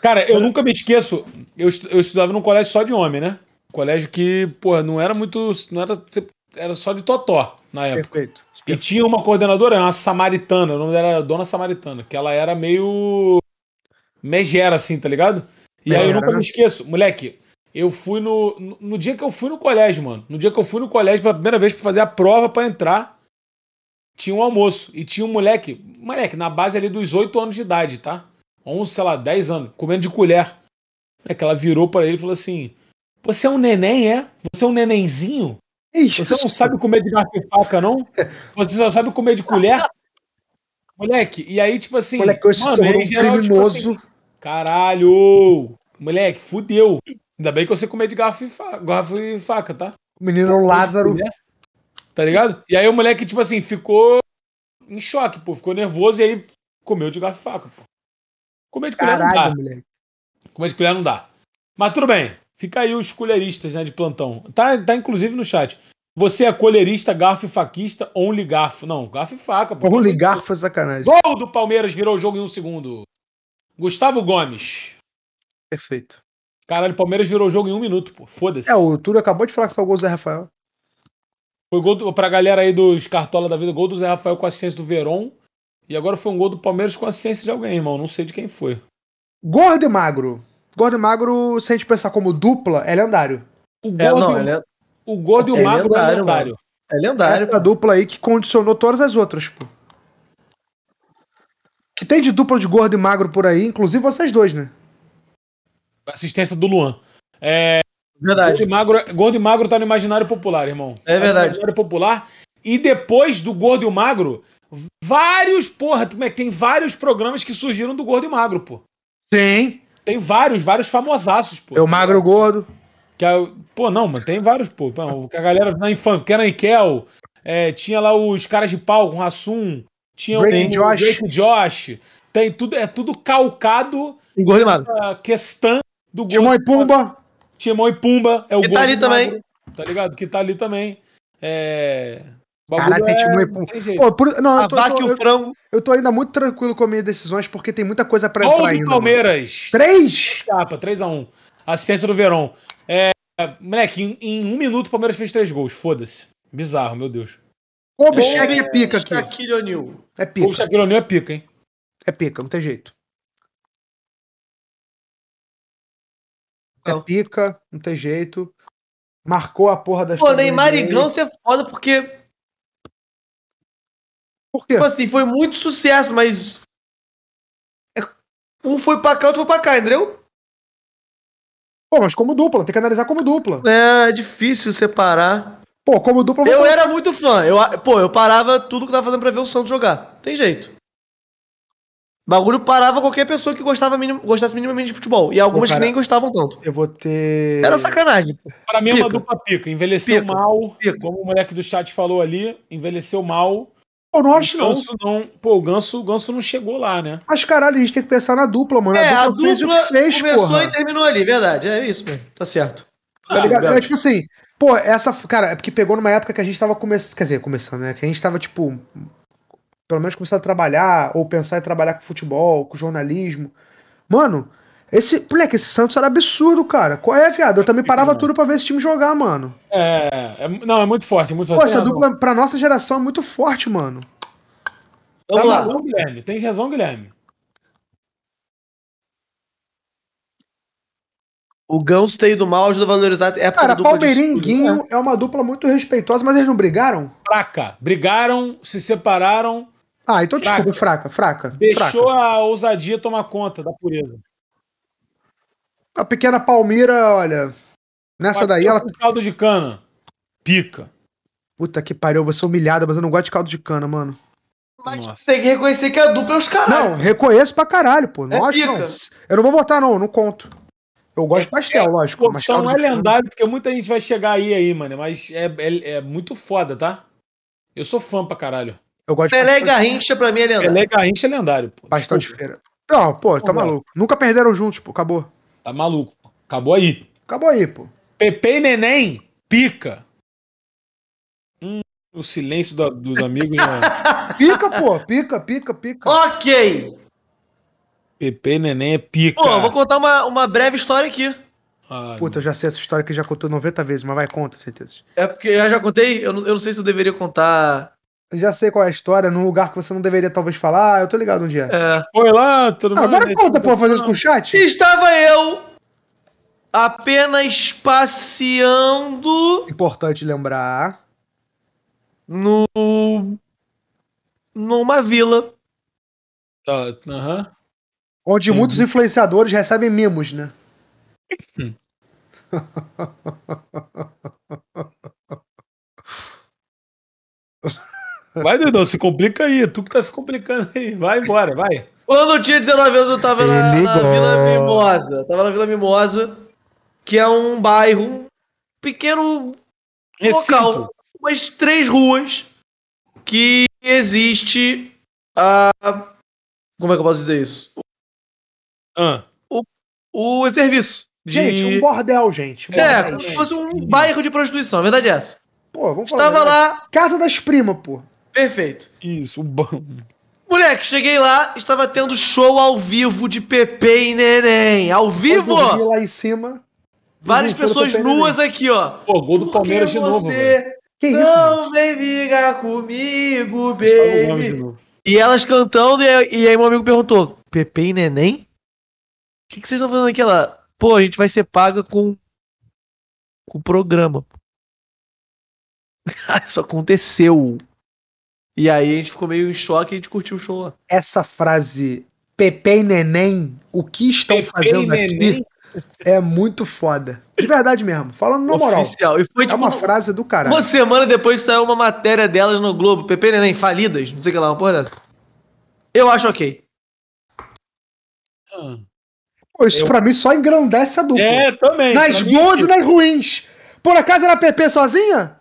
Speaker 2: Cara, eu, nunca me esqueço. Eu, eu estudava num colégio só de homem, né? Colégio que, porra, não era muito. Não era, era só de totó na época. Perfeito. E tinha uma coordenadora, uma samaritana, o nome dela era Dona Samaritana, que ela era meio mas gera, assim, tá ligado? E Megera, aí eu nunca né? me esqueço, moleque. Eu fui no, no, no. dia que eu fui no colégio, mano. No dia que eu fui no colégio pela primeira vez pra fazer a prova para entrar, tinha um almoço. E tinha um moleque, moleque, na base ali dos 8 anos de idade, tá? 11, sei lá, 10 anos, comendo de colher. é que ela virou para ele e falou assim: Você é um neném, é? Você é um nenenzinho? Ixi, Você não sabe comer de garfo e faca, não? Você só sabe comer de colher? Moleque, e aí, tipo assim. Moleque, hoje mano, tornou um geral, tipo criminoso. Tipo assim, Caralho! Moleque, fudeu. Ainda bem que você comer de garfo e, fa... garfo e faca, tá?
Speaker 1: O menino Lázaro. Né?
Speaker 2: tá ligado? E aí o moleque, tipo assim, ficou em choque, pô. Ficou nervoso e aí comeu de garfo e faca, pô. Comer de Caralho, colher não dá. Moleque. Comer de colher não dá. Mas tudo bem. Fica aí os colheristas, né, de plantão. Tá, tá inclusive no chat. Você é colerista, garfo e faquista, um ligarfo? Não, garfo e faca. Pô. um ligarfo
Speaker 1: é sacanagem. Gol
Speaker 2: do Palmeiras virou o jogo em um segundo. Gustavo Gomes. Perfeito. Caralho, o Palmeiras virou o jogo em um minuto, pô. Foda-se. É,
Speaker 1: o Túlio acabou de falar que saiu o gol do Zé Rafael.
Speaker 2: Foi gol do, pra galera aí dos Cartola da Vida, gol do Zé Rafael com a ciência do Verón. E agora foi um gol do Palmeiras com a ciência de alguém, irmão. Não sei de quem foi.
Speaker 1: Gordo e magro. Gordo e magro, se a gente pensar como dupla, é lendário. O é, gordo, é, não, é, o Gordo e o é Magro lendário, é lendário. Mano. É lendário. Essa dupla aí que condicionou todas as outras, pô. Que tem de dupla de gordo e magro por aí, inclusive vocês dois, né?
Speaker 2: Assistência do Luan. É. Verdade. Gordo e, magro, gordo e magro tá no imaginário popular, irmão. É tá verdade. imaginário popular. E depois do gordo e o magro, vários, porra, como é que tem vários programas que surgiram do gordo e magro, pô. Sim. Tem vários, vários famosaços, pô. é o magro gordo. Que a, pô, não, mas tem vários, pô. que a galera na infância, que era Ikel, é, tinha lá os caras de pau com Rassum, tinha Drake o Josh. Drake Josh. Tem tudo, é tudo calcado. Engordimado. questão do Timão e Pumba. Timão e
Speaker 1: Pumba é o gol. tá ali também.
Speaker 2: tá ligado? Que tá ali também. É.
Speaker 1: Caraca, tem é, Timão e Pumba. Pô, por... não, a ah, tô, vaca e o eu, frango. Eu tô ainda muito tranquilo com as minhas decisões porque tem muita coisa pra Gol entrar do Palmeiras. Mano. Três? Escapa, 3 a 1
Speaker 2: Assistência do Verão. É, moleque, em, em um minuto o Palmeiras fez três gols. Foda-se. Bizarro, meu Deus.
Speaker 1: O Bichag é, é pica
Speaker 2: aqui. Shaquille É pica. O Shaquille O'Neal é pica, hein?
Speaker 1: É pica, não tem jeito. É não. É pica, não tem jeito. Marcou a porra das Pô, Neymar e você
Speaker 3: é foda porque. Por quê? Tipo assim, foi
Speaker 1: muito sucesso, mas.
Speaker 3: É um foi pra cá, outro foi pra cá, entendeu?
Speaker 1: Pô, mas como dupla, tem que analisar como dupla. É, é difícil separar. Pô, como dupla. Eu era
Speaker 3: muito fã. Eu, pô, eu parava tudo que tava fazendo pra ver o Santos jogar. Tem jeito. Bagulho parava qualquer pessoa que gostava minim, gostasse minimamente de futebol. E algumas pô, cara, que nem
Speaker 1: gostavam tanto. Eu vou ter. Era sacanagem.
Speaker 2: Pra mim é uma dupla pica. Envelheceu pica. mal. Pica. Como o moleque do chat falou ali, envelheceu mal. Eu não acho, não. não. Pô, o Ganso, o Ganso não chegou lá, né?
Speaker 1: Mas caralho, a gente tem que pensar na dupla, mano. É, a dupla, a dupla fez, começou porra. e
Speaker 3: terminou ali, verdade. É isso, mano. Tá certo.
Speaker 1: Tá ah, é, é tipo assim, pô, essa. Cara, é porque pegou numa época que a gente tava começando. Quer dizer, começando, né? Que a gente tava, tipo. Pelo menos começando a trabalhar, ou pensar em trabalhar com futebol, com jornalismo. Mano, esse, moleque, esse Santos era absurdo, cara. Qual é, viado? Eu também parava né? tudo pra ver esse time jogar, mano.
Speaker 2: É, é não, é muito forte, é muito forte. Pô, essa é, dupla
Speaker 1: pra nossa geração é muito forte, mano.
Speaker 2: tá lá. Razão, Guilherme. Tem razão, Guilherme. O
Speaker 3: Ganso ter ido mal ajuda a valorizar. É Cara, Palmeiringuinho
Speaker 1: é uma dupla muito respeitosa, mas eles não brigaram?
Speaker 2: Fraca. Brigaram, se separaram.
Speaker 1: Ah, então fraca. desculpa, fraca, fraca. Deixou
Speaker 2: fraca. a ousadia tomar conta da pureza.
Speaker 1: A pequena Palmeira, olha. Nessa daí ela. Um caldo de cana. Pica. Puta que pariu, eu vou ser humilhada, mas eu não gosto de caldo de cana, mano.
Speaker 3: Mas Nossa. tem que reconhecer que a dupla é os caralho.
Speaker 1: Não, reconheço pra caralho, pô. É não. Eu não vou votar, não, não conto. Eu gosto é, de pastel, é, lógico. Pô, mas só não é lendário,
Speaker 2: cana. porque muita gente vai chegar aí aí, mano. Mas é, é, é muito foda, tá? Eu sou fã pra caralho.
Speaker 1: Eu gosto Pelé de Garrincha pra mim é lendário. Pelé Garrincha é lendário, pô. Pastel de feira. Não, pô, tá maluco. Nunca perderam juntos, pô. Acabou. Tá maluco. Acabou
Speaker 2: aí. Acabou aí, pô. Pepe e Neném, pica. Hum, o silêncio dos amigos já... É. pica, pô. Pica, pica, pica. Ok. Pepe e Neném é pica.
Speaker 1: Pô, eu vou
Speaker 3: contar uma, uma breve história aqui. Ai,
Speaker 1: ah, Puta, eu já sei essa história que já contou 90 vezes, mas vai, conta, certeza. É porque eu já contei, eu não, eu não sei se eu deveria contar já sei qual é a história, num lugar que você não deveria talvez falar, ah, eu tô ligado onde é.
Speaker 2: É, foi lá, tudo ah, bem. agora né? conta,
Speaker 1: pô, fazendo com o chat. Estava eu
Speaker 3: apenas passeando.
Speaker 1: Importante lembrar. No. numa vila.
Speaker 2: Tá, aham.
Speaker 1: Onde muitos influenciadores recebem mimos, né? Hum.
Speaker 2: Vai, Dudu, se complica aí. Tu que tá se complicando aí. Vai embora, vai.
Speaker 3: Quando eu tinha 19 anos, eu tava na, na, Vila Mimosa. Tava na Vila Mimosa, que é um bairro, um pequeno
Speaker 1: Recinto. local,
Speaker 3: umas três ruas, que existe a. Como é que eu posso dizer isso? Ah. O, o serviço. De... Gente, um
Speaker 1: bordel, gente. é, como se fosse um bairro de prostituição, a verdade é essa. Pô, vamos falar. Estava lá. Casa das primas, pô. Perfeito. Isso, o bom.
Speaker 3: Moleque, cheguei lá, estava tendo show ao vivo de Pepe e Neném. Ao vivo! Eu
Speaker 1: lá em cima. Várias pessoas nuas
Speaker 2: aqui, ó. Pô, gol do
Speaker 1: Palmeiras de novo. Você que isso, não gente?
Speaker 3: vem ligar comigo, baby. E elas cantando, e aí, e aí meu amigo perguntou: Pepe e Neném? O que, que vocês estão fazendo aqui? lá? pô, a gente vai ser paga com o programa. Isso aconteceu. E aí a gente ficou meio em choque e a gente curtiu o show lá.
Speaker 1: Essa frase, Pepe e Neném, o que estão Pepe fazendo aqui? É muito foda. De verdade mesmo. Falando na moral. Oficial. E foi, é tipo, é uma frase do caralho. Uma
Speaker 3: semana depois saiu uma matéria delas no Globo. Pepe e Neném, falidas. Não sei o que lá, uma porra dessa. Eu acho ok.
Speaker 1: Hum. Pô, isso eu... pra mim só engrandece a dupla. É, também. Nas boas é e tipo- nas ruins. Por acaso era Pepe sozinha?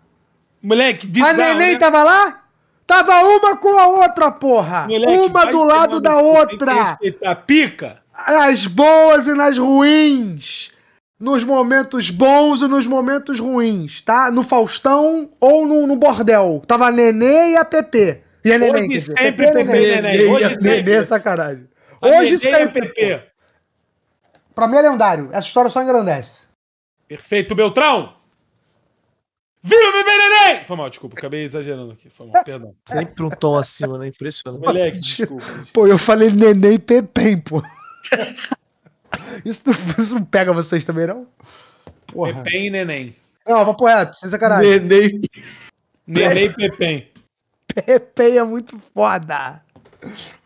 Speaker 1: Moleque, bizarro. A Neném né? tava lá? Tava uma com a outra, porra! Moleque, uma do lado da outra!
Speaker 2: Tem pica!
Speaker 1: Nas boas e nas ruins! Nos momentos bons e nos momentos ruins, tá? No Faustão ou no, no bordel. Tava Nenê e a Pepe. E a Nenê, Hoje sempre Pepe, Nenê. Nenê. Hoje sempre Nenê sacanagem. Hoje Nenê sempre. E a Pepe. Pra mim é lendário. Essa história só engrandece.
Speaker 2: Perfeito, Beltrão! Viva bebê neném! Foi mal, desculpa, acabei exagerando aqui. Foi mal, perdão.
Speaker 3: Sempre um tom acima, né? Impressionante. Moleque, desculpa, desculpa.
Speaker 1: Pô, eu falei neném pepem, pô. Isso não, isso não pega vocês também, não?
Speaker 2: Porra. Pepem e neném.
Speaker 1: Não, papo reto, sem sacanagem. Neném.
Speaker 2: Neném pepem.
Speaker 1: Pepem é muito foda.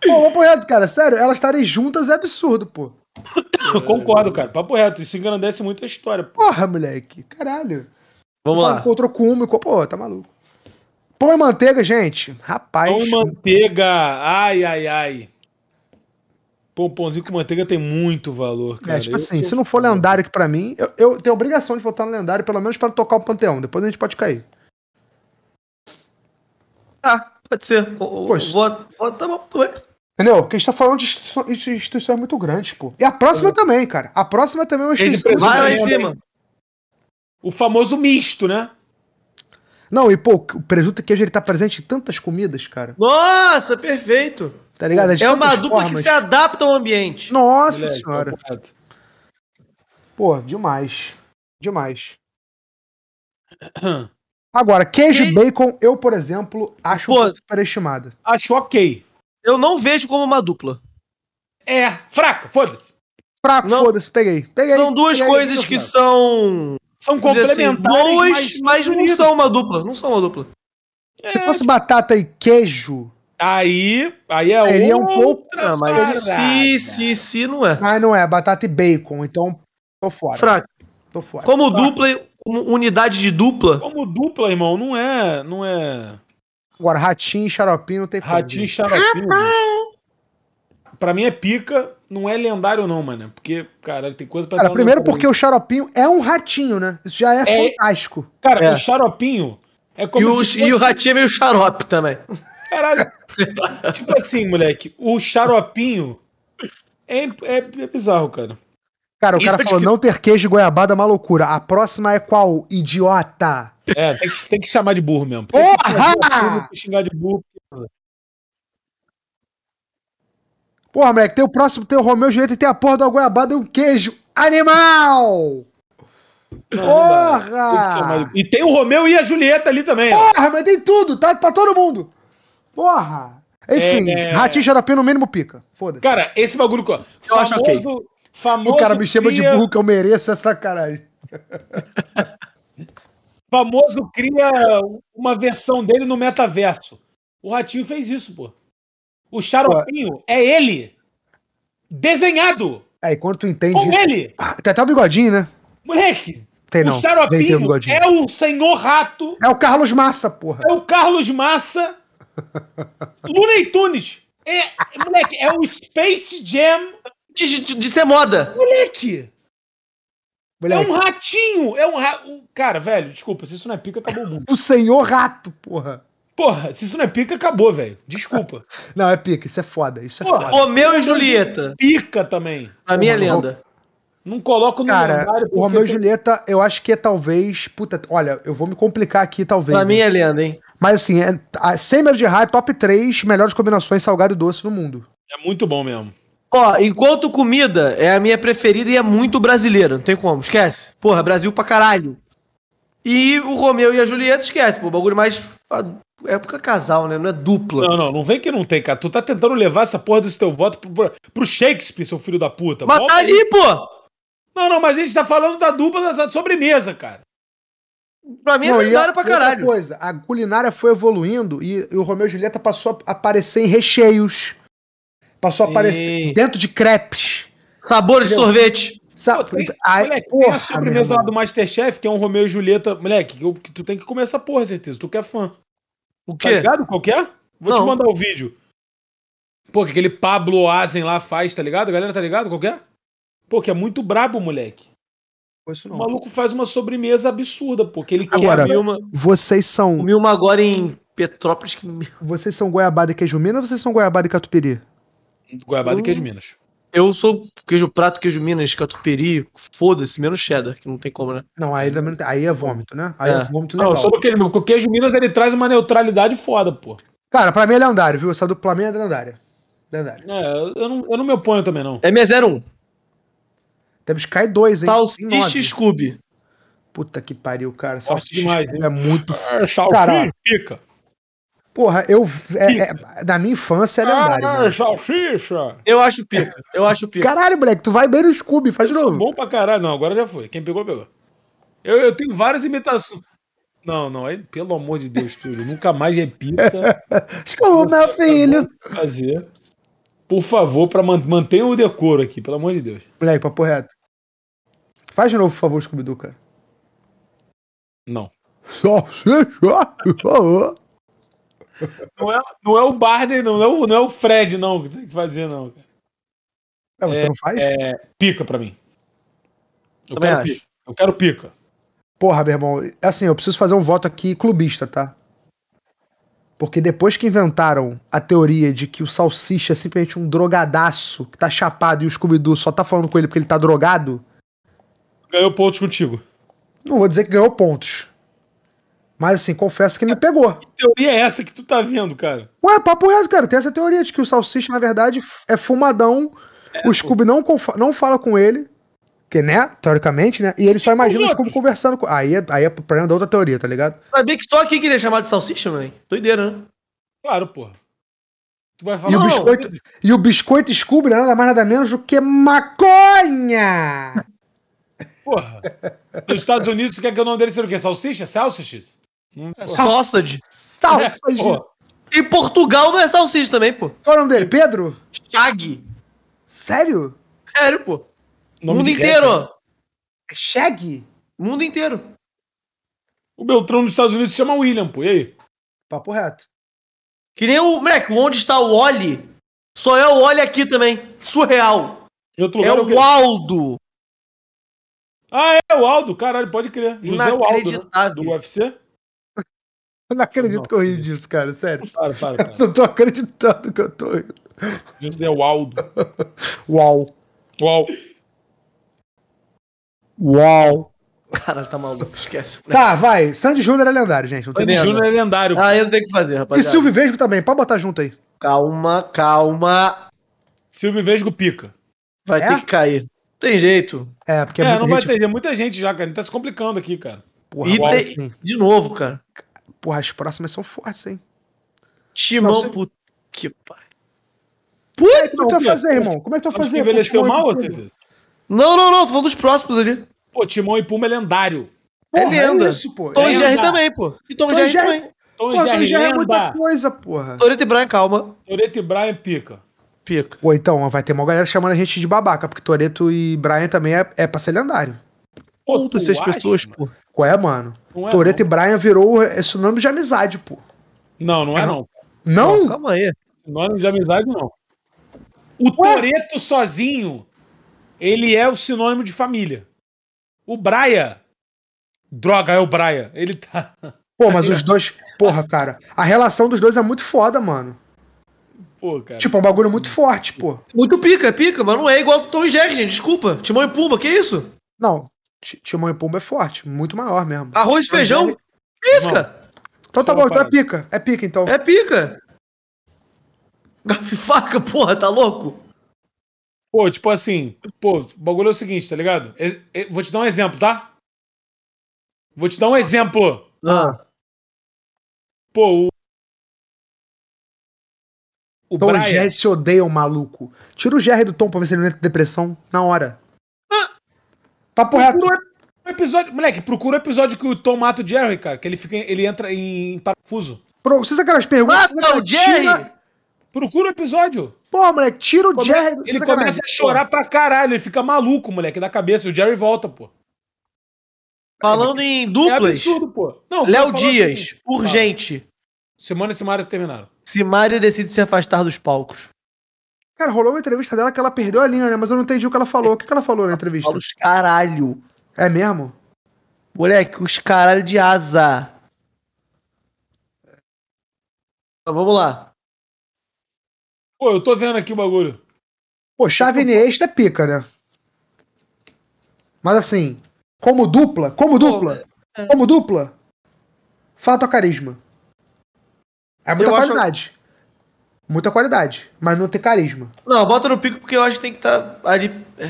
Speaker 1: Pô, papo reto, cara, sério, elas estarem juntas é absurdo, pô. Eu concordo, cara, papo reto, isso engrandece muito a história. Pô. Porra, moleque, caralho. Vamos lá. Contra o cume, pô, tá maluco. Pão e manteiga, gente. Rapaz. Pão e
Speaker 2: manteiga. Ai, ai, ai. Pão, pãozinho com manteiga tem muito valor, é, cara. É, tipo eu assim, se não
Speaker 1: for lendário que pra mim, eu, eu, tenho obrigação de votar no lendário, pelo menos para tocar o panteão. Depois a gente pode cair.
Speaker 3: Ah, pode ser. Pois. Vou, vou, tá bom, tudo bem.
Speaker 1: Entendeu? Porque a gente tá falando de instituições, instituições muito grandes, pô. E a próxima é. também, cara. A próxima também é uma instituição. Vai lá em cima. O famoso misto, né? Não, e pô, o presunto e queijo ele tá presente em tantas comidas, cara.
Speaker 2: Nossa, perfeito!
Speaker 1: Tá ligado? É uma dupla formas. que se
Speaker 3: adapta ao ambiente.
Speaker 1: Nossa senhora. Pô, demais. Demais. Agora, queijo e bacon, eu, por exemplo, acho Pô, superestimada. Acho ok. Eu não vejo como uma dupla. É, fraca, foda-se. Fraco, foda-se, peguei. peguei. São duas peguei, coisas que
Speaker 3: são
Speaker 2: são
Speaker 1: assim, complementares, assim, boas, mas, não são
Speaker 3: uma dupla. Não são uma dupla.
Speaker 1: É, Se fosse tipo... batata e queijo...
Speaker 2: Aí, aí é Seria um pouco, não, né, mas se,
Speaker 1: se, se não é. Mas não é, batata e bacon, então tô fora. Fraco. Tô fora. Como Fraco. dupla,
Speaker 2: unidade de dupla. Como dupla, irmão, não é, não é.
Speaker 1: Agora ratinho e xaropinho não tem Ratinho e xaropinho. Pra
Speaker 2: mim é pica, não é lendário, não, mano. Porque, cara, tem coisa pra. Cara, primeiro porque
Speaker 1: o Xaropinho é um ratinho, né? Isso já é, é... fantástico. Cara, é. o Xaropinho
Speaker 2: é como. E o, fosse... e o ratinho é meio xarope também. Caralho. tipo assim, moleque, o
Speaker 1: Xaropinho
Speaker 2: é, é, é bizarro, cara. Cara, o Isso cara é falou: que... não
Speaker 1: ter queijo e goiabada é uma loucura. A próxima é qual? Idiota.
Speaker 2: É, tem que, tem que chamar de burro mesmo.
Speaker 1: Porra! Tem que xingar de burro. Cara. Porra, moleque, tem o próximo, tem o Romeu Julieta e tem a porra do goiabada e um queijo. Animal! Não, porra!
Speaker 2: Não e tem o Romeu e a Julieta ali também. Porra,
Speaker 1: mas tem tudo, tá pra todo mundo. Porra! Enfim, é... Ratinho Xaropim no mínimo pica. Foda-se. Cara, esse bagulho. Eu famoso, acho Famoso. O cara me chama cria... de burro que eu mereço essa caralho.
Speaker 2: famoso cria uma versão dele no metaverso. O Ratinho fez isso, pô. O Xaropinho é ele
Speaker 1: desenhado. É, enquanto quando tu entende. Com ele. Ah, tem até o bigodinho, né? Moleque. Tem não. O Xaropinho é o Senhor Rato. É o Carlos Massa, porra. É o
Speaker 2: Carlos Massa. Luna Tunes. É, moleque, é o Space Jam. De, de, de ser moda. Moleque. moleque. É um ratinho. É um ra... Cara, velho, desculpa, se isso não é pica, acabou o mundo. o
Speaker 1: Senhor Rato, porra. Porra,
Speaker 2: se isso não é pica, acabou, velho. Desculpa. não, é pica, isso é foda. Isso é Porra, foda. Romeu e Julieta. Pica também. A minha é Porra, lenda. Não, não coloco no Cara, o Romeu e tem...
Speaker 1: Julieta, eu acho que é talvez. Puta, olha, eu vou me complicar aqui, talvez. A minha é lenda, hein? Mas assim, é, a, sem medo de errar, é top 3 melhores combinações salgado e doce no mundo.
Speaker 2: É muito bom
Speaker 3: mesmo. Ó, enquanto comida é a minha preferida e é muito brasileira, não tem como, esquece. Porra, Brasil pra caralho. E o Romeu e a Julieta, esquece, pô, o bagulho mais.
Speaker 2: época casal, né? Não é dupla. Não, não, não vem que não tem, cara. Tu tá tentando levar essa porra do teu voto pro, pro, Shakespeare, seu filho da puta. Mas tá ali, pô! Não, não, mas a gente tá falando da dupla da, da sobremesa, cara.
Speaker 1: Pra mim é não, é culinária pra caralho. Coisa, a culinária foi evoluindo e, e o Romeu e Julieta passou a aparecer em recheios. Passou a aparecer dentro de crepes. Sabores de sorvete. Sabe, pô, tem, moleque, porra, tem a sobremesa
Speaker 2: lá do Masterchef, que é um Romeu e Julieta, moleque, que, que tu tem que comer essa porra, certeza. Tu que é fã. O tá quê? Tá ligado? Qualquer? É? Vou Não. te mandar o vídeo. Pô, que aquele Pablo Asen lá faz, tá ligado? A galera tá ligado? Qualquer? É? Pô, que é muito brabo, moleque. O maluco faz uma sobremesa absurda, pô. Que ele agora, quer uma...
Speaker 1: vocês são. Comi
Speaker 2: uma agora em Petrópolis. Que...
Speaker 1: Vocês são goiabada e queijo menos? ou vocês são goiabada e catupiry? Goiabada uh... e queijo
Speaker 3: menos. Hum. Eu sou queijo prato, queijo minas, catupiry, foda-se, menos cheddar, que não
Speaker 1: tem como, né? Não, aí também aí é vômito, né? Aí é, é vômito legal. Não, só
Speaker 2: porque o queijo minas ele traz uma
Speaker 1: neutralidade foda, pô. Cara, pra mim é lendário, viu? Essa do Flamengo é lendária.
Speaker 2: Lendário. É, eu não,
Speaker 1: eu não me oponho também, não. É minha 01. Temos Sky 2, hein? Salsicha Scooby. Puta que pariu, cara. Salsicha demais, hein? é muito... É, salsicha cara, Porra, eu. É, é, da minha infância é ah, lendário. Ah, salsicha! Eu
Speaker 2: acho pica, eu acho pica. Caralho,
Speaker 1: moleque, tu vai bem no Scooby, faz eu de novo. bom
Speaker 2: pra caralho, não, agora já foi. Quem pegou, pegou. Eu, eu tenho várias imitações. Não, não, é, pelo amor de Deus, filho, nunca
Speaker 1: mais repita. Desculpa, meu é filho.
Speaker 2: Fazer. Por favor, pra man mantenha o decoro aqui, pelo amor de Deus.
Speaker 1: Moleque, papo reto. Faz de novo, por favor, Scooby-Doo, cara. Não. Salsicha!
Speaker 2: Não é, não é o Barney, não, não é o, não é o Fred, não, que tem que fazer, não. É, você é, não faz? É, pica pra mim. Eu quero pica.
Speaker 1: Eu quero pica. Porra, meu irmão, é assim, eu preciso fazer um voto aqui clubista, tá? Porque depois que inventaram a teoria de que o Salsicha é simplesmente um drogadaço que tá chapado e o Scooby-Doo só tá falando com ele porque ele tá drogado.
Speaker 2: Ganhou pontos contigo.
Speaker 1: Não vou dizer que ganhou pontos, mas assim, confesso que me pegou. Que teoria
Speaker 2: é essa que tu tá vendo, cara?
Speaker 1: Ué, papo reto, cara. Tem essa teoria de que o Salsicha, na verdade, é fumadão. É, o Scooby não, não fala com ele. Que, né? Teoricamente, né? E ele só imagina o Scooby conversando com. Aí, aí é problema da é outra teoria, tá ligado?
Speaker 3: Sabia que só aqui que ele é chamado de salsicha, moleque?
Speaker 2: Doideira, né? Claro, porra. Tu vai falar. E o biscoito, não.
Speaker 1: e o biscoito Scooby nada mais nada menos do que maconha!
Speaker 2: Porra. Nos Estados Unidos, tu quer que o nome dele seja o quê? Salsicha? Salsichas? Hum. É sausage. Sausage. É, e Portugal não é salsicha também, pô. Qual é o nome dele? Pedro? Chag. Sério? Sério, pô.
Speaker 3: Nome Mundo inteiro.
Speaker 2: Rap, Shag? É Mundo inteiro. O Beltrão dos Estados Unidos se chama William, pô. E aí?
Speaker 3: Papo reto. Que nem o. Moleque, onde está o Oli? Só é o Oli aqui também.
Speaker 2: Surreal. Em outro lugar, é, é o Aldo. Ah, é o Aldo, caralho, pode crer. José Aldo né? do UFC.
Speaker 1: Eu não acredito não, que eu ri disso, cara, sério. Para, para, para. Eu não tô acreditando que eu tô rindo.
Speaker 2: José Waldo.
Speaker 1: Uau. Uau. Uau.
Speaker 3: Cara, tá maluco, esquece. Né? Tá,
Speaker 1: vai. Sandy Júnior é lendário, gente. Não Sandy Júnior é
Speaker 3: lendário. Ah, eu não tenho que fazer, rapaz. E Silvio
Speaker 1: Vesgo também, pode botar junto aí.
Speaker 3: Calma, calma. Silvio
Speaker 1: Vesgo pica. Vai é? ter que cair. Tem jeito. É, porque é, é não vai ter.
Speaker 2: Muita gente já, cara. Tá se complicando aqui, cara. Porra, e uau, tem... assim.
Speaker 1: De novo, cara. Porra, as próximas são fortes, hein? Timão, você... puta que pai. Puta, é, como é que tu vai fazer,
Speaker 2: irmão? Como é que tu vai fazer? envelheceu mal, ou Não, não, não. Tô falando dos próximos ali. Pô, Timão e Puma é lendário.
Speaker 1: Porra, é lenda. É isso, pô. É Tom e Jerry também,
Speaker 2: pô. E Tom, e Jerry, também. Tom e Jerry, Jerry é muita coisa, porra. Toreto e Brian, calma. Toreto e Brian pica.
Speaker 1: Pica. Pô, então, vai ter uma galera chamando a gente de babaca, porque Toreto e Brian também é, é pra ser lendário. Pô, seis pessoas, pô. Qual é, mano? é, Toreto e Brian virou esse é nome de amizade, pô.
Speaker 2: Não, não é, é não. Não? Calma aí. Sinônimo de amizade, não. O Toreto sozinho, ele é o sinônimo de família. O Brian. Droga, é o Brian. Ele tá.
Speaker 1: Pô, mas os dois. Porra, cara. A relação dos dois é muito foda, mano. Pô, cara. Tipo, é um bagulho muito forte, pô. Muito
Speaker 3: pica, é pica, mas não é igual Tom e Jack, gente. Desculpa. Timão e Pumba, que isso?
Speaker 1: Não, Timão e Pumba é forte, muito maior mesmo. Arroz e feijão? Pisca! Então tá bom, então é pica. É pica, então. É pica! Garfo faca, porra, tá louco?
Speaker 2: Pô, tipo assim, pô, o bagulho é o seguinte, tá ligado? Eu, é, eu, é, vou te dar um exemplo, tá? Vou te dar um exemplo. Ah. Pô, o.
Speaker 1: O Tom Brian... odeia o maluco. Tira o Jerry do Tom pra ver se ele não entra em depressão na hora. Papo reto.
Speaker 2: Um episódio, moleque, procura o um episódio que o Tom mata o Jerry, cara, que ele, fica, ele entra em parafuso. Pro, vocês aquelas perguntas? Mata o Jerry! Tira... Procura o episódio. Pô, moleque, tira o Come... Jerry. Ele começa a chorar pra caralho, ele fica maluco, moleque, da cabeça. O Jerry volta, pô. Falando em é duplas. É absurdo,
Speaker 1: pô.
Speaker 3: Não, Léo é Dias,
Speaker 1: assim, urgente.
Speaker 2: Fala.
Speaker 3: Simone e Simária terminaram. Simária decide se afastar dos palcos.
Speaker 1: Cara, rolou uma entrevista dela que ela perdeu a linha, né? Mas eu não entendi o que ela falou. O que, que ela falou na entrevista? os caralho. É mesmo? Moleque, os caralho de asa.
Speaker 2: Então, vamos lá. Pô, eu tô vendo aqui o bagulho.
Speaker 1: Pô, chave Iniesta é pica, né? Mas assim, como dupla, como dupla, é. como dupla, fato a carisma. É muita eu qualidade. Acho muita qualidade, mas não tem carisma.
Speaker 3: Não, bota no pico
Speaker 2: porque eu acho que tem que estar tá ali. É.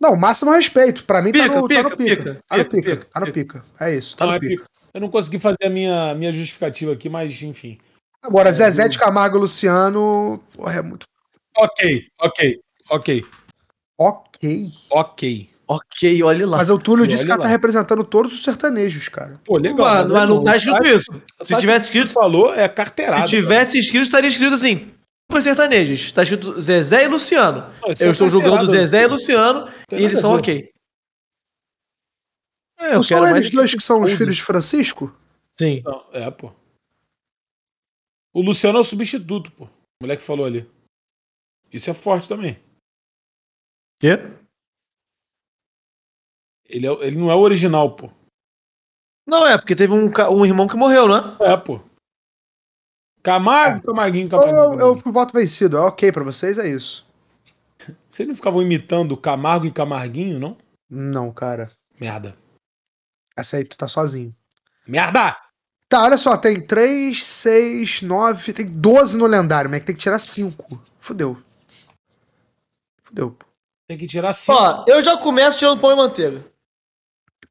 Speaker 1: Não, máximo respeito. Pra mim tá pica, tá, no, pica, tá no pica.
Speaker 2: pica. Tá no pica, pica,
Speaker 1: tá no pica. É isso, tá não, no é pica. Eu
Speaker 2: não consegui fazer a minha, minha justificativa aqui, mas
Speaker 1: enfim. Agora, é, Zezé de Camargo e Luciano. Porra, é muito. Ok, ok,
Speaker 2: ok. Ok. Ok. Ok, olhe lá. Mas o Túlio e disse que ela tá
Speaker 1: representando todos os sertanejos, cara. Pô, legal. Mas, né, mas não, não tá escrito isso. Se tivesse
Speaker 2: escrito. falou, é carteirada. Se né?
Speaker 3: tivesse escrito, estaria escrito assim: Super sertanejos. Tá escrito Zezé e Luciano.
Speaker 1: Não, é eu estou julgando Zezé e Luciano e eles são ok. É, não são eles dois que são os filhos de Francisco? Sim.
Speaker 2: Não, é, pô. O Luciano é o substituto, pô. O moleque falou ali. Isso é forte também. Quê? Ele, é, ele não é o
Speaker 1: original, pô. Não, é, porque teve um, um irmão que morreu, né? É, pô. Camargo, é. Camarguinho, Camarguinho. Eu, eu, eu voto vencido, é ok pra vocês, é isso. Vocês não ficavam imitando Camargo e Camarguinho, não? Não, cara. Merda. Essa aí, tu tá sozinho. Merda! Tá, olha só, tem 3, 6, 9, tem 12 no lendário, mas é tem que tirar 5. Fudeu. Fudeu. Tem que tirar 5. Ó, eu já começo tirando pão e manteiga.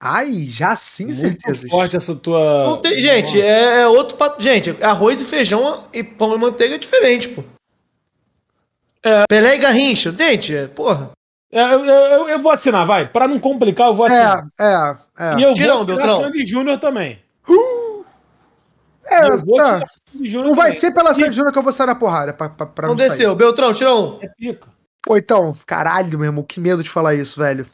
Speaker 1: Ai, já sim, Muito certeza. forte essa tua. Tem, gente,
Speaker 3: é, é outro pato. Gente, arroz e feijão e pão e manteiga é diferente, pô. É. Pelé e Garrincha,
Speaker 2: gente, porra. É, eu, eu, eu, vou assinar, vai. Pra não complicar, eu vou é, assinar.
Speaker 1: É, é, é. E eu Tirão, vou tirar Sandy Júnior também. Uh! É, eu vou tá. Não vai também. ser pela Sandy Júnior que eu vou sair na porrada. Pra, pra, pra não, não desceu.
Speaker 3: Beltrão, tirou um. É
Speaker 1: pica. Pô, então, caralho, meu irmão, que medo de falar isso, velho.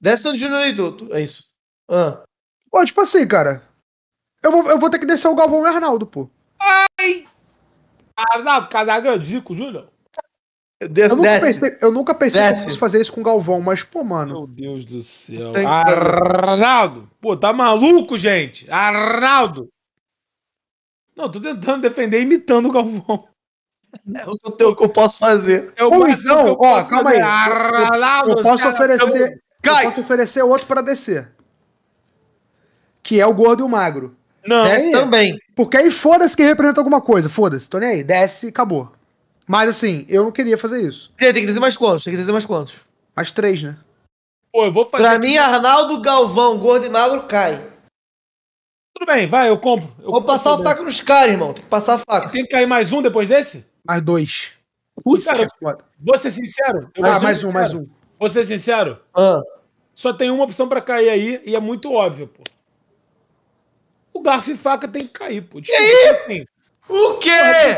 Speaker 3: Desce Júnior aí, tu. É isso.
Speaker 1: Ah. Pô, tipo assim, cara. Eu vou, eu vou ter que descer o Galvão e o Arnaldo, pô. Ai! Arnaldo, Casagrande, Zico, Júnior. Desce, eu, nunca pensei, eu nunca pensei desce. que eu fosse fazer isso com o Galvão, mas, pô, mano. Meu Deus do céu. Tem...
Speaker 2: Arnaldo! Pô, tá maluco, gente? Arnaldo! Não, tô
Speaker 1: tentando defender imitando o Galvão. É o que eu, tenho, que eu posso fazer. É Ou então, ó, calma aí. Arnaldo, eu, posso cara, oferecer. Cai. Eu posso oferecer outro para descer. Que é o gordo e o magro. Não, desce também. Porque aí foda-se que representa alguma coisa. Foda-se, tô nem aí. Desce e acabou. Mas assim, eu não queria fazer isso.
Speaker 3: Tem que dizer mais quantos? Tem que dizer mais quantos?
Speaker 1: Mais três, né?
Speaker 3: Pô, eu vou fazer. Pra mim, Arnaldo Galvão, gordo e magro, cai. Tudo bem, vai, eu compro. Eu vou passar a faca nos caras, irmão. Tem
Speaker 2: que passar a faca. Tem que cair mais um depois desse? Mais dois. Putz, é cara, é foda. vou ser sincero. ah, mais um, sincero. mais um. Vou ser sincero. Ah. Só tem uma opção para cair aí e é muito óbvio, pô. O garfo e faca tem que cair, pô. Desculpa, assim. O quê?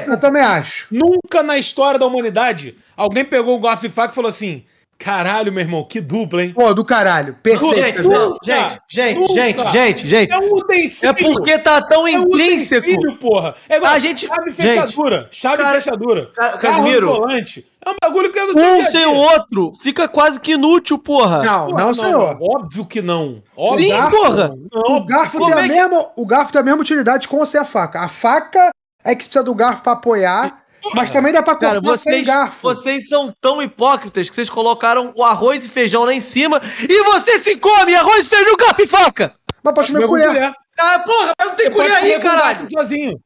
Speaker 2: Eu, eu também acho. Nunca na história da humanidade alguém pegou o garfo e faca e falou assim: Caralho, meu irmão, que dupla, hein? Pô, do caralho. Perfeito. É gente, gente, gente, gente, gente, gente. É um utensílio. É porque tá tão é um intrínseco. É utensílio, porra. É igual a gente, chave fechadura. Gente, chave cara, fechadura. Cara, carro volante. É um bagulho que eu não Um sem o outro fica quase que inútil, porra. Não, porra, não, não, senhor. Não, óbvio que não. Óbvio.
Speaker 1: Sim, garfo, porra. Não, o, garfo tem é a que... mesma, o garfo tem a mesma utilidade com ou sem a faca. A faca é que precisa do garfo para apoiar. Mas também dá pra cortar cara, vocês, sem garfo.
Speaker 3: Vocês são tão hipócritas que vocês colocaram o arroz e feijão lá em cima e você se come arroz, e feijão, garfo e faca! Mas pode comer colher. colher. Ah, porra, mas não tem você colher aí, caralho! Sozinho.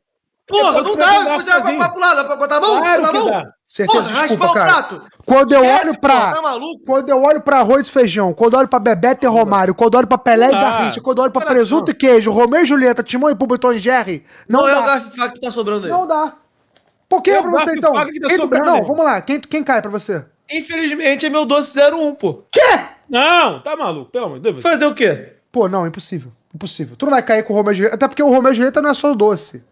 Speaker 1: Porra, não dá, não dá pra, pra, pra, lado, pra botar a mão? Claro botar a mão? Dá. Certeza, Porra, desculpa, cara. Quando eu Esquece, olho pra. Tá quando eu olho pra arroz e feijão, quando eu olho pra Bebeto e Romário, quando eu olho pra Pelé e Garrincha, quando eu olho pra presunto e queijo, Romeu e Julieta, Timão e Público e Jerry, não, não dá. é o garfo
Speaker 3: que tá sobrando aí. Não
Speaker 1: dá. Qual que é pra você, então? Quem tu... Não, vamos lá. Quem, quem cai pra você?
Speaker 2: Infelizmente é meu doce 01, pô. Quê? Não, tá maluco, pelo amor de Deus. Fazer o quê?
Speaker 1: Pô, não, impossível. Impossível. Tu não vai cair com o Romeu Julieta, até porque o Romeu Julieta não é só doce.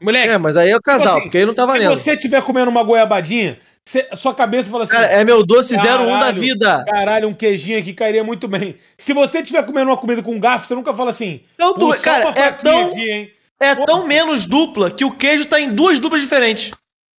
Speaker 3: Moleque. É, mas aí é
Speaker 2: o casal, tipo assim, porque aí não tá valendo. Se você estiver comendo uma goiabadinha, cê, sua cabeça fala assim. Cara, é meu doce 01 um da vida. Caralho, um queijinho aqui cairia muito bem. Se você estiver comendo uma comida com um garfo, você nunca fala assim. Não, tu, cara, é tão, aqui, hein? é Porra. tão menos
Speaker 3: dupla que o queijo tá em duas duplas diferentes.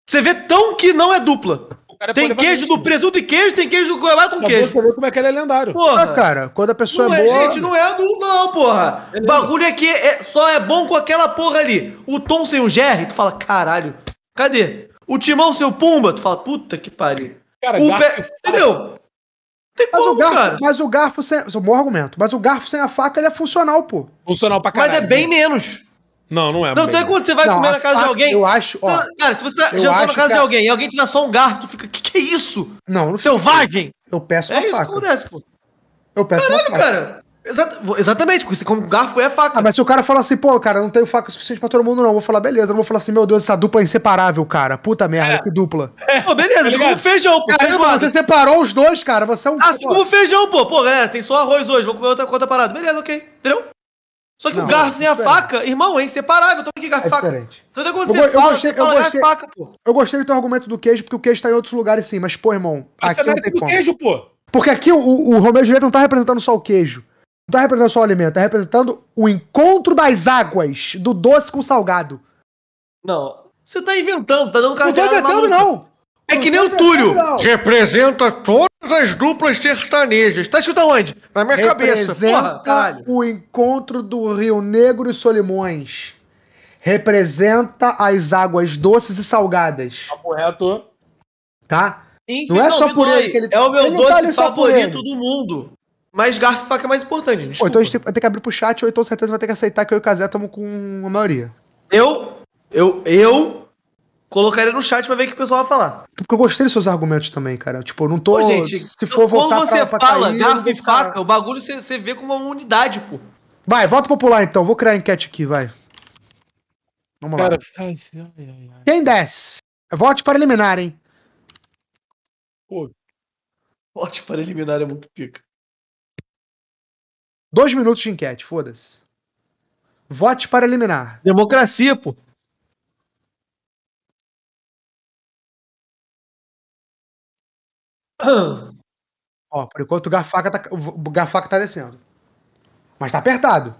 Speaker 3: Você vê tão que não é dupla. É tem queijo do presunto e queijo, tem queijo do goiabá com queijo. Você vê como é que ele é lendário.
Speaker 1: Porra, ah, cara, quando a pessoa não é, é boa... Gente, não
Speaker 3: é adulto não, porra. É Bagulho é que é, só é bom com aquela porra ali. O Tom sem o Jerry, tu fala, caralho, cadê? O Timão sem o Pumba, tu fala, puta que pariu.
Speaker 2: Cara, o garfo, pe... É
Speaker 1: Entendeu? Tem mas, como, o garfo, cara. mas o garfo sem. Bom argumento. Mas o garfo sem a faca ele é funcional, pô. Funcional pra caralho. Mas é bem né? menos.
Speaker 2: Não, não é. Não, então é quando
Speaker 1: você vai não, comer na casa faca, de alguém. Eu acho. Ó, cara,
Speaker 3: se você tá jantando na casa de alguém e alguém te dá só um garfo, tu fica, que que é isso? Não, não Selvagem! Assim. Eu peço é uma faca. É isso que acontece, pô. Eu peço Caralho, uma faca. cara.
Speaker 1: exatamente, porque você come garfo é faca. Ah, mas se o cara falar assim, pô, cara, não tenho faca suficiente pra todo mundo, não. Eu vou falar, beleza. Eu não vou falar assim, meu Deus, essa dupla é inseparável, cara. Puta merda, é. que dupla.
Speaker 3: É, pô, beleza, É tá como feijão, pô. Cara, não, você
Speaker 1: separou os dois, cara. Você é um. Assim pô. como
Speaker 3: feijão, pô. Pô, galera, tem só arroz hoje, vou comer outra conta parada. Beleza, ok. Entendeu? Só que não, o garfo sem a é faca, irmão, é inseparável. Toma aqui garfo é faca.
Speaker 1: Diferente. Então, quando eu, você eu fala, gostei, você fala gostei, faca, pô. Eu gostei do teu argumento do queijo, porque o queijo tá em outros lugares sim, mas, pô, irmão. Mas aqui você não tem como. queijo, pô. Porque aqui o, o, o Romeu Julieta não tá representando só o queijo. Não tá representando só o alimento, tá representando o encontro das águas, do doce com o salgado.
Speaker 3: Não. Você tá inventando, tá dando cara Não tô inventando, não. É que nem o Túlio. Representa todas as duplas sertanejas. Tá escutando onde? Na minha cabeça.
Speaker 1: Porra, Representa o encontro do Rio Negro e Solimões. Representa as águas doces e salgadas,
Speaker 2: Papo reto.
Speaker 1: tá? Enfim, Não é só por ele que ele- É o meu ele tá doce favorito
Speaker 3: do mundo. Mas garfo e faca é mais
Speaker 1: importante, Ou então a gente tem, vai ter que abrir pro chat, ou então certeza vai ter que aceitar que eu e o Cazé estamos com a maioria.
Speaker 3: Eu, eu, eu colocaria no chat pra ver o que o pessoal vai falar.
Speaker 1: É porque eu gostei dos seus argumentos também, cara. Tipo, eu não tô. Pô, gente, se for voltar quando você fala garfo e faca,
Speaker 3: o bagulho você, você vê como uma unidade, pô.
Speaker 1: Vai, voto popular então. Vou criar enquete aqui, vai. Vamos cara, lá.
Speaker 2: Ai, ai,
Speaker 1: ai. Quem desce? Vote para eliminar, hein? Pô. Vote para eliminar é muito pica. Dois minutos de enquete, foda-se. Vote para eliminar. Democracia, pô. Ó, por enquanto o Garfaca tá, o Garfaca tá descendo. Mas tá apertado.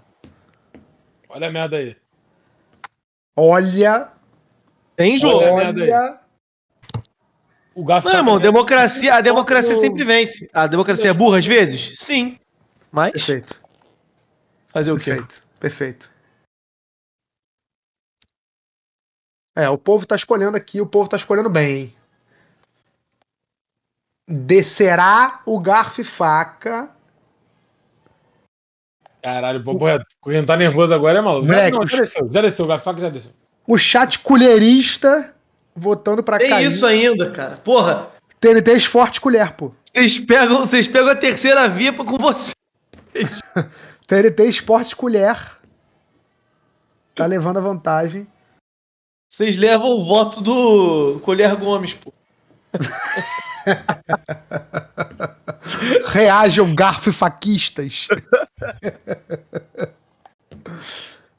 Speaker 2: Olha a merda aí.
Speaker 1: Olha. Tem jogo. Olha. O Garfaca. Não, irmão, tá democracia, a democracia sempre
Speaker 3: vence. A democracia é burra às vezes? Sim.
Speaker 1: Mas. Perfeito. Fazer o quê? Perfeito. Perfeito. É, o povo tá escolhendo aqui, o povo tá escolhendo bem. Descerá o garfo e faca.
Speaker 2: Caralho, o Bobo tá nervoso agora, é maluco? já, não, já desceu, já desceu, o garfo e faca já desceu.
Speaker 1: O chat colherista votando pra cá. é isso
Speaker 2: ainda, cara. Porra.
Speaker 1: TNT é Esporte Colher, pô.
Speaker 3: Vocês pegam, vocês pegam a terceira via com você
Speaker 1: TNT é Esporte Colher. Tá levando a vantagem.
Speaker 3: Vocês levam o voto do Colher Gomes, pô.
Speaker 1: Reajam garfo e faquistas.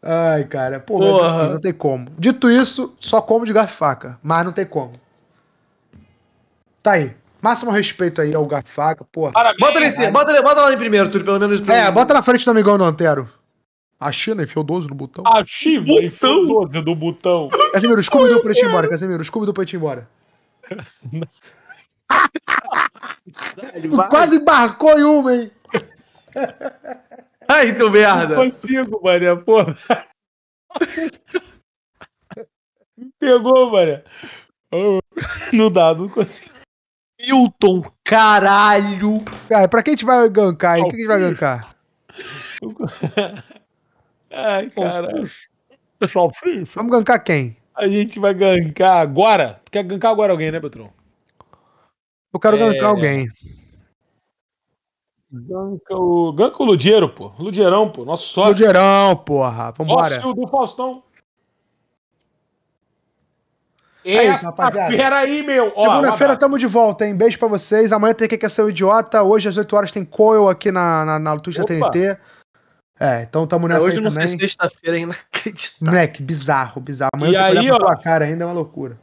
Speaker 1: Ai, cara. Pô, mas assim, não tem como. Dito isso, só como de garfo e faca. Mas não tem como. Tá aí. Máximo respeito aí ao garfo e faca, porra. Parabéns, bota, ele em cima, bota, bota lá em primeiro, Túlio, pelo menos. É, bota na frente do amigão do Antero. A China enfiou 12 no botão. A China botão. enfiou 12 no botão. Casimiro, o Scooby pra ir embora, Casimiro. O Scooby pra ir embora. tu quase embarcou em uma, hein? Ai, seu merda! Não consigo, Maria, porra. Me pegou, Maria Não dá, não consigo. Milton, caralho! Cara, pra quem a gente vai gankar, hein? quem a gente vai gankar?
Speaker 2: Ai, caralho. Vamos gankar quem? A gente vai gankar agora. Tu quer gankar agora alguém, né, Petrão? Eu quero é... gankar alguém. Ganca o, ganca o Ludiero, pô. Ludierão, pô. Nosso sócio. Ludierão, porra. Vambora. Sócio do Faustão.
Speaker 1: É aí,
Speaker 2: meu. Segunda-feira
Speaker 1: tamo de volta, hein? Beijo pra vocês. Amanhã tem que é ser o idiota. Hoje às 8 horas tem Coil aqui na, na, na Twitch da TNT. É, então tamo nessa é, hoje aí não também. Hoje não
Speaker 3: sei sexta-feira ainda, é acredito.
Speaker 1: Moleque, bizarro, bizarro. Amanhã e eu tô aí, ó, pra cara ainda, é uma loucura.